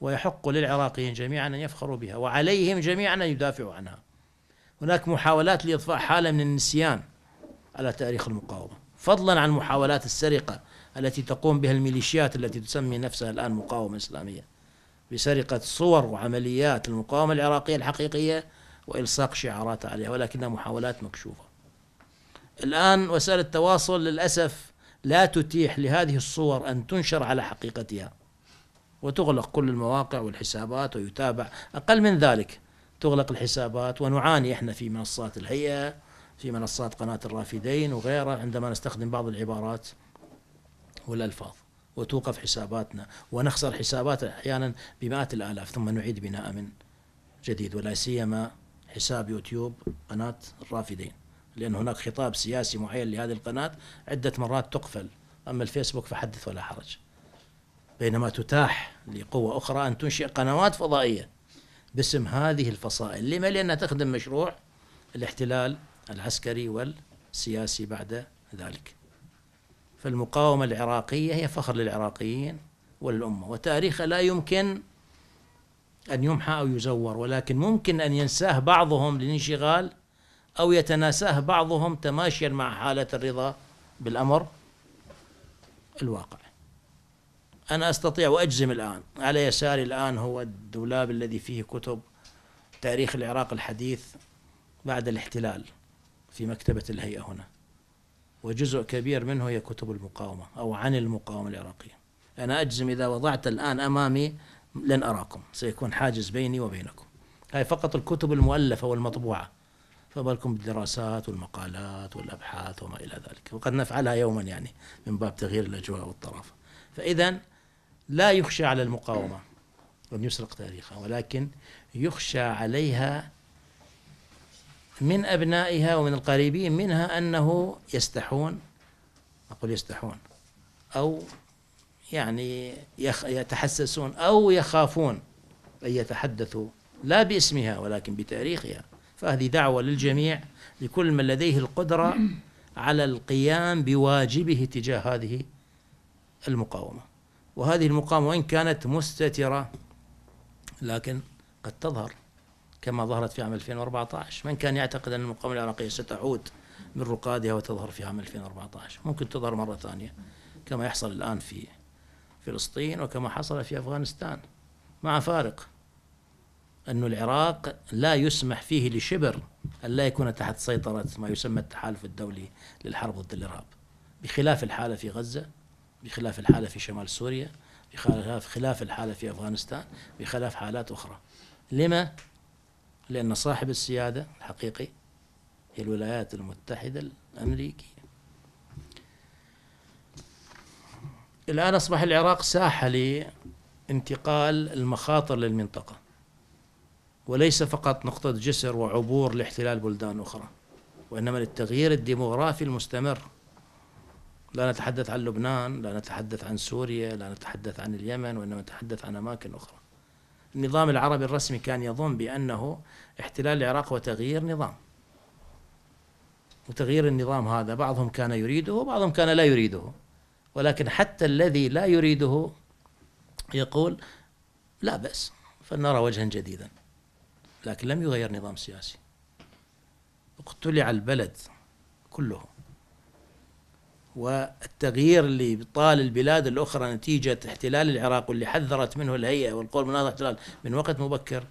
ويحق للعراقيين جميعا أن يفخروا بها وعليهم جميعا أن يدافعوا عنها هناك محاولات لإضفاء حالة من النسيان على تاريخ المقاومة فضلا عن محاولات السرقة التي تقوم بها الميليشيات التي تسمي نفسها الآن مقاومة إسلامية بسرقة صور وعمليات المقاومة العراقية الحقيقية وإلصاق شعارات عليها ولكنها محاولات مكشوفة الآن وسائل التواصل للأسف لا تتيح لهذه الصور أن تنشر على حقيقتها وتغلق كل المواقع والحسابات ويتابع أقل من ذلك تغلق الحسابات ونعاني احنا في منصات الهيئة في منصات قناة الرافدين وغيرها عندما نستخدم بعض العبارات والألفاظ وتوقف حساباتنا ونخسر حسابات أحيانا بمئات الآلاف ثم نعيد بناء من جديد ولا سيما حساب يوتيوب قناة الرافدين لأن هناك خطاب سياسي معين لهذه القناة عدة مرات تقفل أما الفيسبوك فحدث ولا حرج بينما تتاح لقوة أخرى أن تنشئ قنوات فضائية باسم هذه الفصائل لما لأنها تخدم مشروع الاحتلال العسكري والسياسي بعد ذلك فالمقاومة العراقية هي فخر للعراقيين وللأمة وتاريخها لا يمكن أن يمحى أو يزور ولكن ممكن أن ينساه بعضهم للانشغال أو يتناساه بعضهم تماشيا مع حالة الرضا بالأمر الواقع أنا أستطيع وأجزم الآن على يساري الآن هو الدولاب الذي فيه كتب تاريخ العراق الحديث بعد الاحتلال في مكتبة الهيئة هنا وجزء كبير منه هي كتب المقاومة أو عن المقاومة العراقية أنا أجزم إذا وضعت الآن أمامي لن أراكم سيكون حاجز بيني وبينكم هاي فقط الكتب المؤلفة والمطبوعة فبالكم بالدراسات والمقالات والأبحاث وما إلى ذلك وقد نفعلها يوما يعني من باب تغيير الأجواء والطرافة فإذا لا يخشى على المقاومة أن يسرق تاريخها ولكن يخشى عليها من أبنائها ومن القريبين منها أنه يستحون أقول يستحون أو يعني يتحسسون أو يخافون أن يتحدثوا لا باسمها ولكن بتاريخها فهذه دعوة للجميع لكل من لديه القدرة على القيام بواجبه تجاه هذه المقاومة وهذه المقاومة وإن كانت مستترة لكن قد تظهر كما ظهرت في عام 2014 من كان يعتقد أن المقاومة العراقية ستعود من رقادها وتظهر في عام 2014 ممكن تظهر مرة ثانية كما يحصل الآن في فلسطين وكما حصل في أفغانستان مع فارق أن العراق لا يسمح فيه لشبر أن لا يكون تحت سيطرة ما يسمى التحالف الدولي للحرب ضد الإرهاب بخلاف الحالة في غزة بخلاف الحالة في شمال سوريا بخلاف خلاف الحالة في أفغانستان بخلاف حالات أخرى لما؟ لأن صاحب السيادة الحقيقي هي الولايات المتحدة الأمريكية الآن أصبح العراق ساحة لانتقال المخاطر للمنطقة وليس فقط نقطة جسر وعبور لاحتلال بلدان أخرى وإنما للتغيير الديموغرافي المستمر لا نتحدث عن لبنان لا نتحدث عن سوريا لا نتحدث عن اليمن وإنما نتحدث عن أماكن أخرى النظام العربي الرسمي كان يظن بأنه احتلال العراق وتغيير نظام وتغيير النظام هذا بعضهم كان يريده وبعضهم كان لا يريده ولكن حتى الذي لا يريده يقول لا بأس فلنرى وجها جديدا لكن لم يغير نظام سياسي اقتلع البلد كله والتغيير اللي طال البلاد الأخرى نتيجة احتلال العراق واللي حذرت منه الهيئة والقول من هذا الاحتلال من وقت مبكر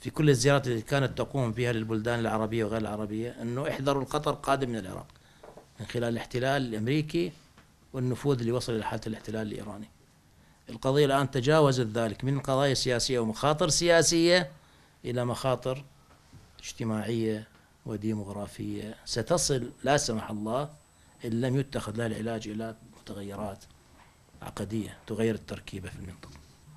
في كل الزيارات التي كانت تقوم فيها للبلدان العربية وغير العربية أنه احذروا الخطر قادم من العراق من خلال الاحتلال الأمريكي والنفوذ اللي وصل إلى حالة الاحتلال الإيراني القضية الآن تجاوزت ذلك من قضايا سياسية ومخاطر سياسية إلى مخاطر اجتماعية وديمغرافية ستصل لا سمح الله إن لم يتخذ لها العلاج إلى متغيرات عقدية تغير التركيبة في المنطقة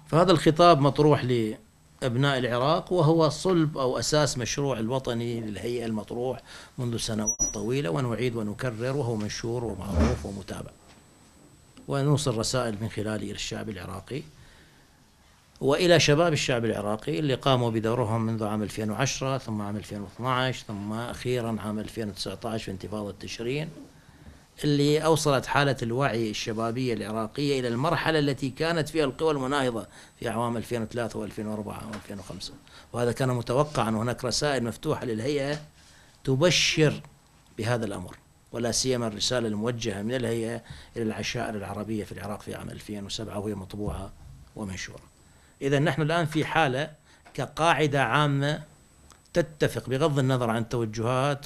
فهذا الخطاب مطروح لأبناء العراق وهو صلب أو أساس مشروع الوطني للهيئة المطروح منذ سنوات طويلة ونعيد ونكرر وهو منشور ومعروف ومتابع ونوصل رسائل من خلال الشعب العراقي والى شباب الشعب العراقي اللي قاموا بدورهم منذ عام 2010 ثم عام 2012 ثم اخيرا عام 2019 في انتفاضه تشرين اللي اوصلت حاله الوعي الشبابيه العراقيه الى المرحله التي كانت فيها القوى المناهضه في اعوام 2003 و2004 و2005 وهذا كان متوقعا وهناك رسائل مفتوحه للهيئه تبشر بهذا الامر ولا سيما الرسالة الموجهة من الهيئة إلى العشائر العربية في العراق في عام 2007 وهي مطبوعة ومنشورة إذا نحن الآن في حالة كقاعدة عامة تتفق بغض النظر عن التوجهات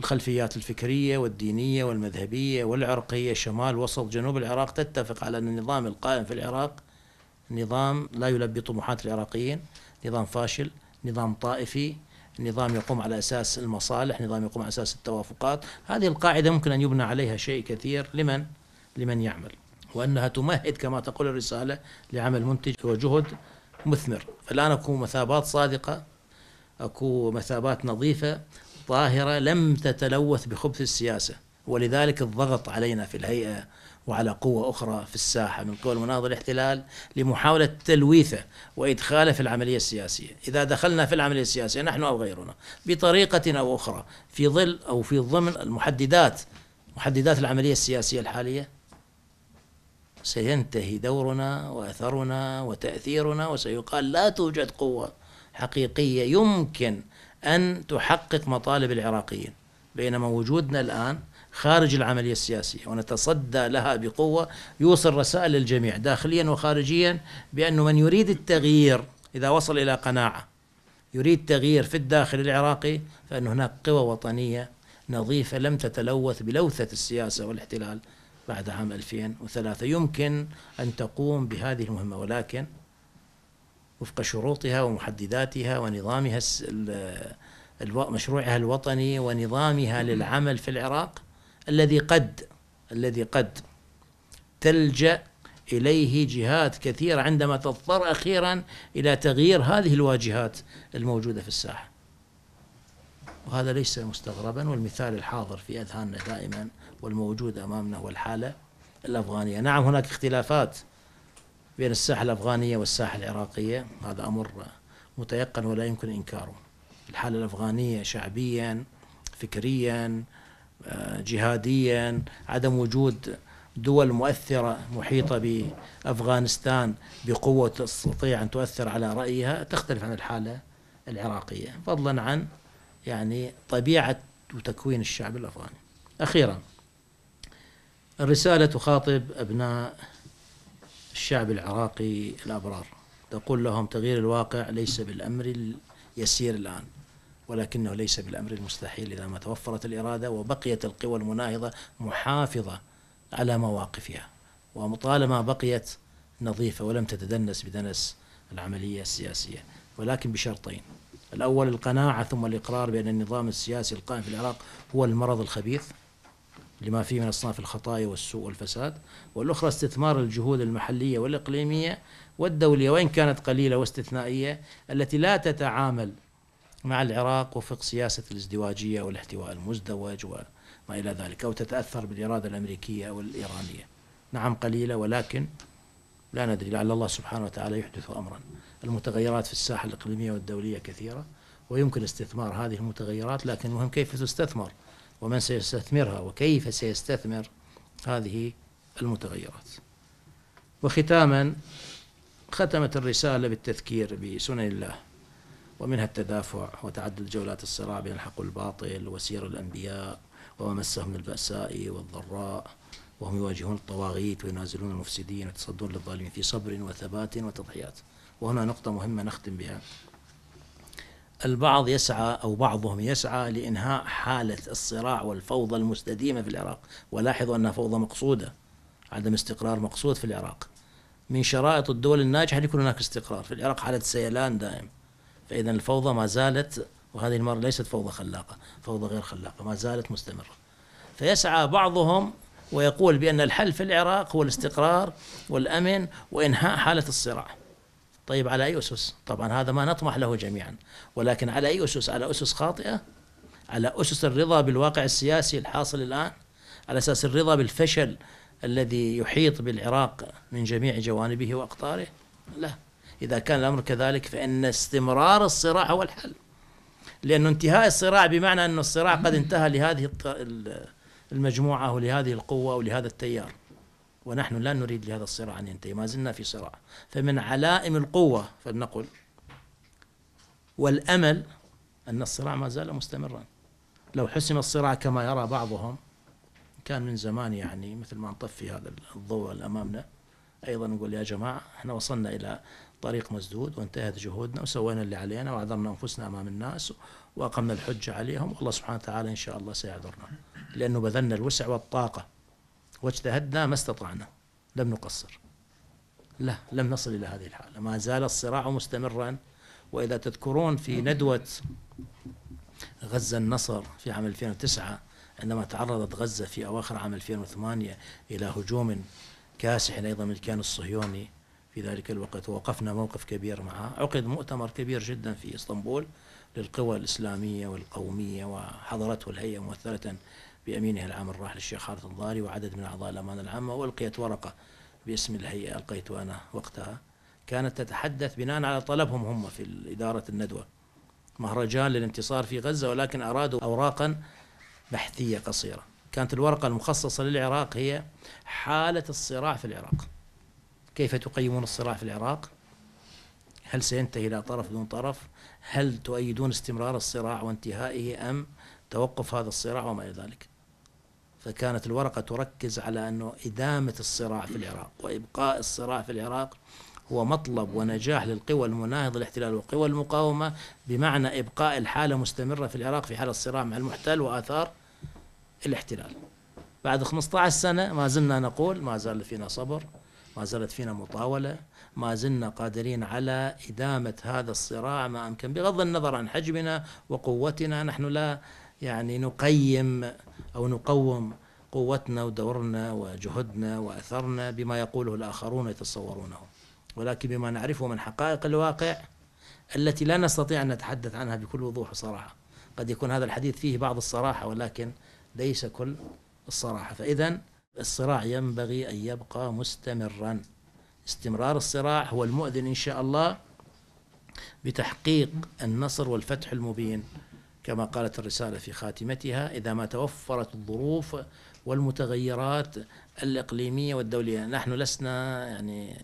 والخلفيات الفكرية والدينية والمذهبية والعرقية شمال وسط جنوب العراق تتفق على أن النظام القائم في العراق نظام لا يلبي طموحات العراقيين نظام فاشل نظام طائفي نظام يقوم على أساس المصالح نظام يقوم على أساس التوافقات هذه القاعدة ممكن أن يبنى عليها شيء كثير لمن لمن يعمل وأنها تمهد كما تقول الرسالة لعمل منتج وجهد مثمر فالآن أكو مثابات صادقة أكو مثابات نظيفة طاهرة لم تتلوث بخبث السياسة ولذلك الضغط علينا في الهيئة وعلى قوة أخرى في الساحة من قبل مناضل الاحتلال لمحاولة تلويثه وإدخاله في العملية السياسية إذا دخلنا في العملية السياسية نحن أو غيرنا بطريقة أو أخرى في ظل أو في ضمن المحددات محددات العملية السياسية الحالية سينتهي دورنا وأثرنا وتأثيرنا وسيقال لا توجد قوة حقيقية يمكن أن تحقق مطالب العراقيين بينما وجودنا الآن خارج العملية السياسية ونتصدى لها بقوة يوصل رسائل للجميع داخليا وخارجيا بأنه من يريد التغيير إذا وصل إلى قناعة يريد تغيير في الداخل العراقي فأن هناك قوى وطنية نظيفة لم تتلوث بلوثة السياسة والاحتلال بعد عام 2003 يمكن أن تقوم بهذه المهمة ولكن وفق شروطها ومحدداتها ونظامها مشروعها الوطني ونظامها للعمل في العراق الذي قد الذي قد تلجأ إليه جهات كثيرة عندما تضطر أخيرا إلى تغيير هذه الواجهات الموجودة في الساحة وهذا ليس مستغربا والمثال الحاضر في أذهاننا دائما والموجود أمامنا هو الحالة الأفغانية نعم هناك اختلافات بين الساحة الأفغانية والساحة العراقية هذا أمر متيقن ولا يمكن إنكاره الحالة الأفغانية شعبيا فكريا جهاديا عدم وجود دول مؤثرة محيطة بأفغانستان بقوة تستطيع أن تؤثر على رأيها تختلف عن الحالة العراقية فضلا عن يعني طبيعة وتكوين الشعب الأفغاني أخيرا الرسالة تخاطب أبناء الشعب العراقي الأبرار تقول لهم تغيير الواقع ليس بالأمر اليسير الآن ولكنه ليس بالأمر المستحيل إذا ما توفرت الإرادة وبقيت القوى المناهضة محافظة على مواقفها وطالما بقيت نظيفة ولم تتدنس بدنس العملية السياسية ولكن بشرطين الأول القناعة ثم الإقرار بأن النظام السياسي القائم في العراق هو المرض الخبيث لما فيه من أصناف الخطايا والسوء والفساد والأخرى استثمار الجهود المحلية والإقليمية والدولية وإن كانت قليلة واستثنائية التي لا تتعامل مع العراق وفق سياسة الازدواجية والاحتواء المزدوج وما إلى ذلك أو تتأثر بالإرادة الأمريكية والإيرانية نعم قليلة ولكن لا ندري لعل الله سبحانه وتعالى يحدث أمرا المتغيرات في الساحة الإقليمية والدولية كثيرة ويمكن استثمار هذه المتغيرات لكن المهم كيف تستثمر ومن سيستثمرها وكيف سيستثمر هذه المتغيرات وختاما ختمت الرسالة بالتذكير بسنن الله ومنها التدافع وتعدد جولات الصراع بين الحق والباطل وسير الأنبياء وما مسهم البأساء والضراء وهم يواجهون الطواغيت وينازلون المفسدين ويتصدون للظالمين في صبر وثبات وتضحيات وهنا نقطة مهمة نختم بها البعض يسعى أو بعضهم يسعى لإنهاء حالة الصراع والفوضى المستديمة في العراق ولاحظوا أنها فوضى مقصودة عدم استقرار مقصود في العراق من شرائط الدول الناجحة يكون هناك استقرار في العراق حالة سيلان دائم فإذا الفوضى ما زالت وهذه المرة ليست فوضى خلاقة فوضى غير خلاقة ما زالت مستمرة فيسعى بعضهم ويقول بأن الحل في العراق هو الاستقرار والأمن وإنهاء حالة الصراع طيب على أي أسس؟ طبعا هذا ما نطمح له جميعا ولكن على أي أسس؟ على أسس خاطئة؟ على أسس الرضا بالواقع السياسي الحاصل الآن؟ على أساس الرضا بالفشل الذي يحيط بالعراق من جميع جوانبه وأقطاره؟ لا إذا كان الأمر كذلك فإن استمرار الصراع هو الحل لأن انتهاء الصراع بمعنى أن الصراع قد انتهى لهذه المجموعة ولهذه القوة ولهذا التيار ونحن لا نريد لهذا الصراع أن ينتهي ما زلنا في صراع فمن علائم القوة فلنقل والأمل أن الصراع ما زال مستمرا لو حسم الصراع كما يرى بعضهم كان من زمان يعني مثل ما نطفي هذا الضوء الأمامنا أمامنا أيضا نقول يا جماعة احنا وصلنا إلى طريق مسدود وانتهت جهودنا وسوينا اللي علينا وعذرنا أنفسنا أمام الناس وأقمنا الحجة عليهم والله سبحانه وتعالى إن شاء الله سيعذرنا لأنه بذلنا الوسع والطاقة واجتهدنا ما استطعنا لم نقصر لا لم نصل إلى هذه الحالة ما زال الصراع مستمرا وإذا تذكرون في ندوة غزة النصر في عام 2009 عندما تعرضت غزة في أواخر عام 2008 إلى هجوم كاسح أيضا من الكيان الصهيوني في ذلك الوقت ووقفنا موقف كبير معها عقد مؤتمر كبير جدا في اسطنبول للقوى الإسلامية والقومية وحضرته الهيئة ممثلة بأمينها العام الراحل الشيخ حارث الضاري وعدد من أعضاء الأمانة العامة وألقيت ورقة باسم الهيئة ألقيتها أنا وقتها كانت تتحدث بناء على طلبهم هم في إدارة الندوة مهرجان للانتصار في غزة ولكن أرادوا أوراقا بحثية قصيرة كانت الورقة المخصصة للعراق هي حالة الصراع في العراق كيف تقيمون الصراع في العراق هل سينتهي إلى طرف دون طرف هل تؤيدون استمرار الصراع وانتهائه أم توقف هذا الصراع وما إلى ذلك فكانت الورقة تركز على أنه إدامة الصراع في العراق وإبقاء الصراع في العراق هو مطلب ونجاح للقوى المناهضة للاحتلال والقوى المقاومة بمعنى إبقاء الحالة مستمرة في العراق في حال الصراع مع المحتل وآثار الاحتلال بعد 15 سنة ما زلنا نقول ما زال فينا صبر ما زالت فينا مطاولة ما زلنا قادرين على إدامة هذا الصراع ما أمكن بغض النظر عن حجمنا وقوتنا نحن لا يعني نقيم أو نقوم قوتنا ودورنا وجهدنا وأثرنا بما يقوله الآخرون يتصورونه ولكن بما نعرفه من حقائق الواقع التي لا نستطيع أن نتحدث عنها بكل وضوح وصراحة قد يكون هذا الحديث فيه بعض الصراحة ولكن ليس كل الصراحة فإذا الصراع ينبغي أن يبقى مستمرا استمرار الصراع هو المؤذن إن شاء الله بتحقيق النصر والفتح المبين كما قالت الرسالة في خاتمتها إذا ما توفرت الظروف والمتغيرات الإقليمية والدولية نحن لسنا يعني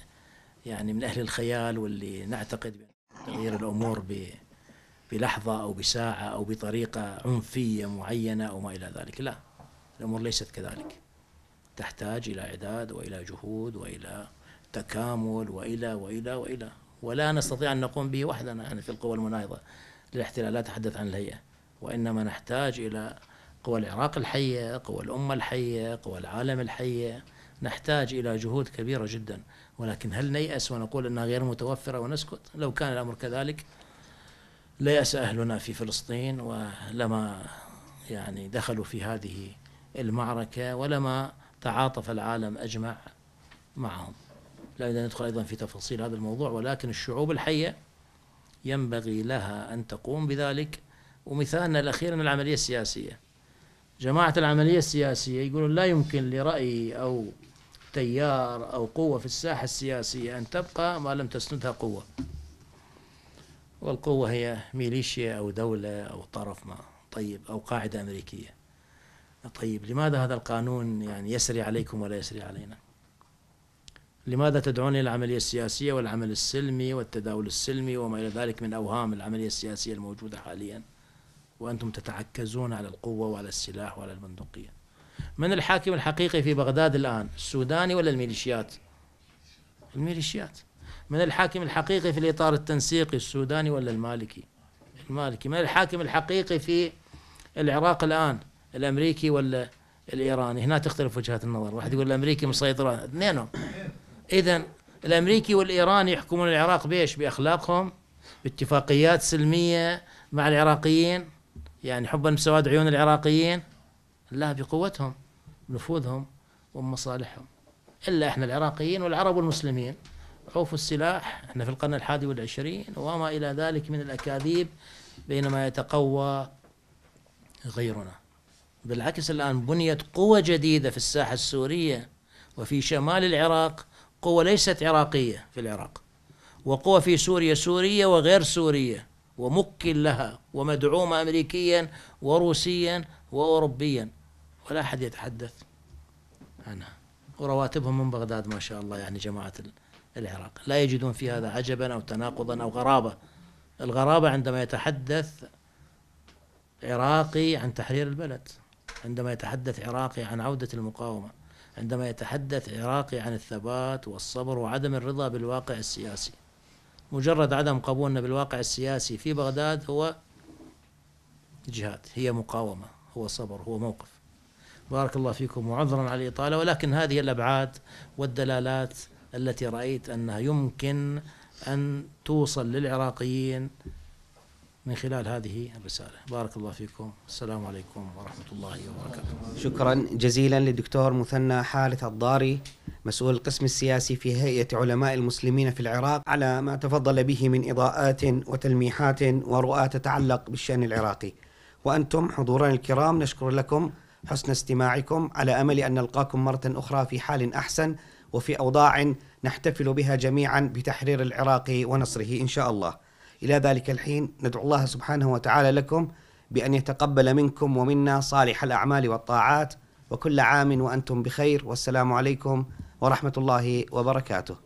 يعني من أهل الخيال واللي نعتقد تغيير الأمور بلحظة أو بساعة أو بطريقة عنفية معينة أو ما إلى ذلك لا الأمور ليست كذلك تحتاج إلى إعداد وإلى جهود وإلى تكامل وإلى وإلى وإلى ولا نستطيع أن نقوم به وحدنا يعني في القوى المناهضة للاحتلال لا أتحدث عن الهيئة وإنما نحتاج إلى قوى العراق الحية قوى الأمة الحية قوى العالم الحية نحتاج إلى جهود كبيرة جدا ولكن هل نيأس ونقول أنها غير متوفرة ونسكت لو كان الأمر كذلك ليأس أهلنا في فلسطين ولما يعني دخلوا في هذه المعركة ولما تعاطف العالم أجمع معهم لا يريد أن ندخل أيضا في تفاصيل هذا الموضوع ولكن الشعوب الحية ينبغي لها أن تقوم بذلك ومثالنا الأخير من العملية السياسية جماعة العملية السياسية يقولون لا يمكن لرأي أو تيار أو قوة في الساحة السياسية أن تبقى ما لم تسندها قوة والقوة هي ميليشيا أو دولة أو طرف ما طيب أو قاعدة أمريكية طيب لماذا هذا القانون يعني يسري عليكم ولا يسري علينا لماذا تدعون إلى العملية السياسية والعمل السلمي والتداول السلمي وما إلى ذلك من أوهام العملية السياسية الموجودة حاليا وأنتم تتعكزون على القوة وعلى السلاح وعلى البندقية من الحاكم الحقيقي في بغداد الآن السوداني ولا الميليشيات الميليشيات من الحاكم الحقيقي في الإطار التنسيقي السوداني ولا المالكي المالكي من الحاكم الحقيقي في العراق الآن الامريكي ولا الايراني هنا تختلف وجهات النظر واحد يقول الامريكي مسيطر اثنينهم اذا الامريكي والايراني يحكمون العراق بايش باخلاقهم باتفاقيات سلميه مع العراقيين يعني حبا بسواد عيون العراقيين لا بقوتهم نفوذهم ومصالحهم الا احنا العراقيين والعرب والمسلمين عوف السلاح احنا في القرن الحادي والعشرين وما الى ذلك من الاكاذيب بينما يتقوى غيرنا بالعكس الآن بنيت قوة جديدة في الساحة السورية وفي شمال العراق قوة ليست عراقية في العراق وقوة في سوريا سورية وغير سورية ومكن لها ومدعومة أمريكيا وروسيا وأوروبيا ولا أحد يتحدث عنها ورواتبهم من بغداد ما شاء الله يعني جماعة العراق لا يجدون في هذا عجبا أو تناقضا أو غرابة الغرابة عندما يتحدث عراقي عن تحرير البلد عندما يتحدث عراقي عن عودة المقاومة عندما يتحدث عراقي عن الثبات والصبر وعدم الرضا بالواقع السياسي مجرد عدم قبولنا بالواقع السياسي في بغداد هو جهاد هي مقاومة هو صبر هو موقف بارك الله فيكم وعذرا على الإطالة ولكن هذه الأبعاد والدلالات التي رأيت أنها يمكن أن توصل للعراقيين من خلال هذه الرسالة بارك الله فيكم السلام عليكم ورحمة الله وبركاته شكرا جزيلا للدكتور مثنى حارث الضاري مسؤول القسم السياسي في هيئة علماء المسلمين في العراق على ما تفضل به من إضاءات وتلميحات ورؤى تتعلق بالشأن العراقي وأنتم حضورنا الكرام نشكر لكم حسن استماعكم على أمل أن نلقاكم مرة أخرى في حال أحسن وفي أوضاع نحتفل بها جميعا بتحرير العراق ونصره إن شاء الله إلى ذلك الحين ندعو الله سبحانه وتعالى لكم بأن يتقبل منكم ومنا صالح الأعمال والطاعات وكل عام وأنتم بخير والسلام عليكم ورحمة الله وبركاته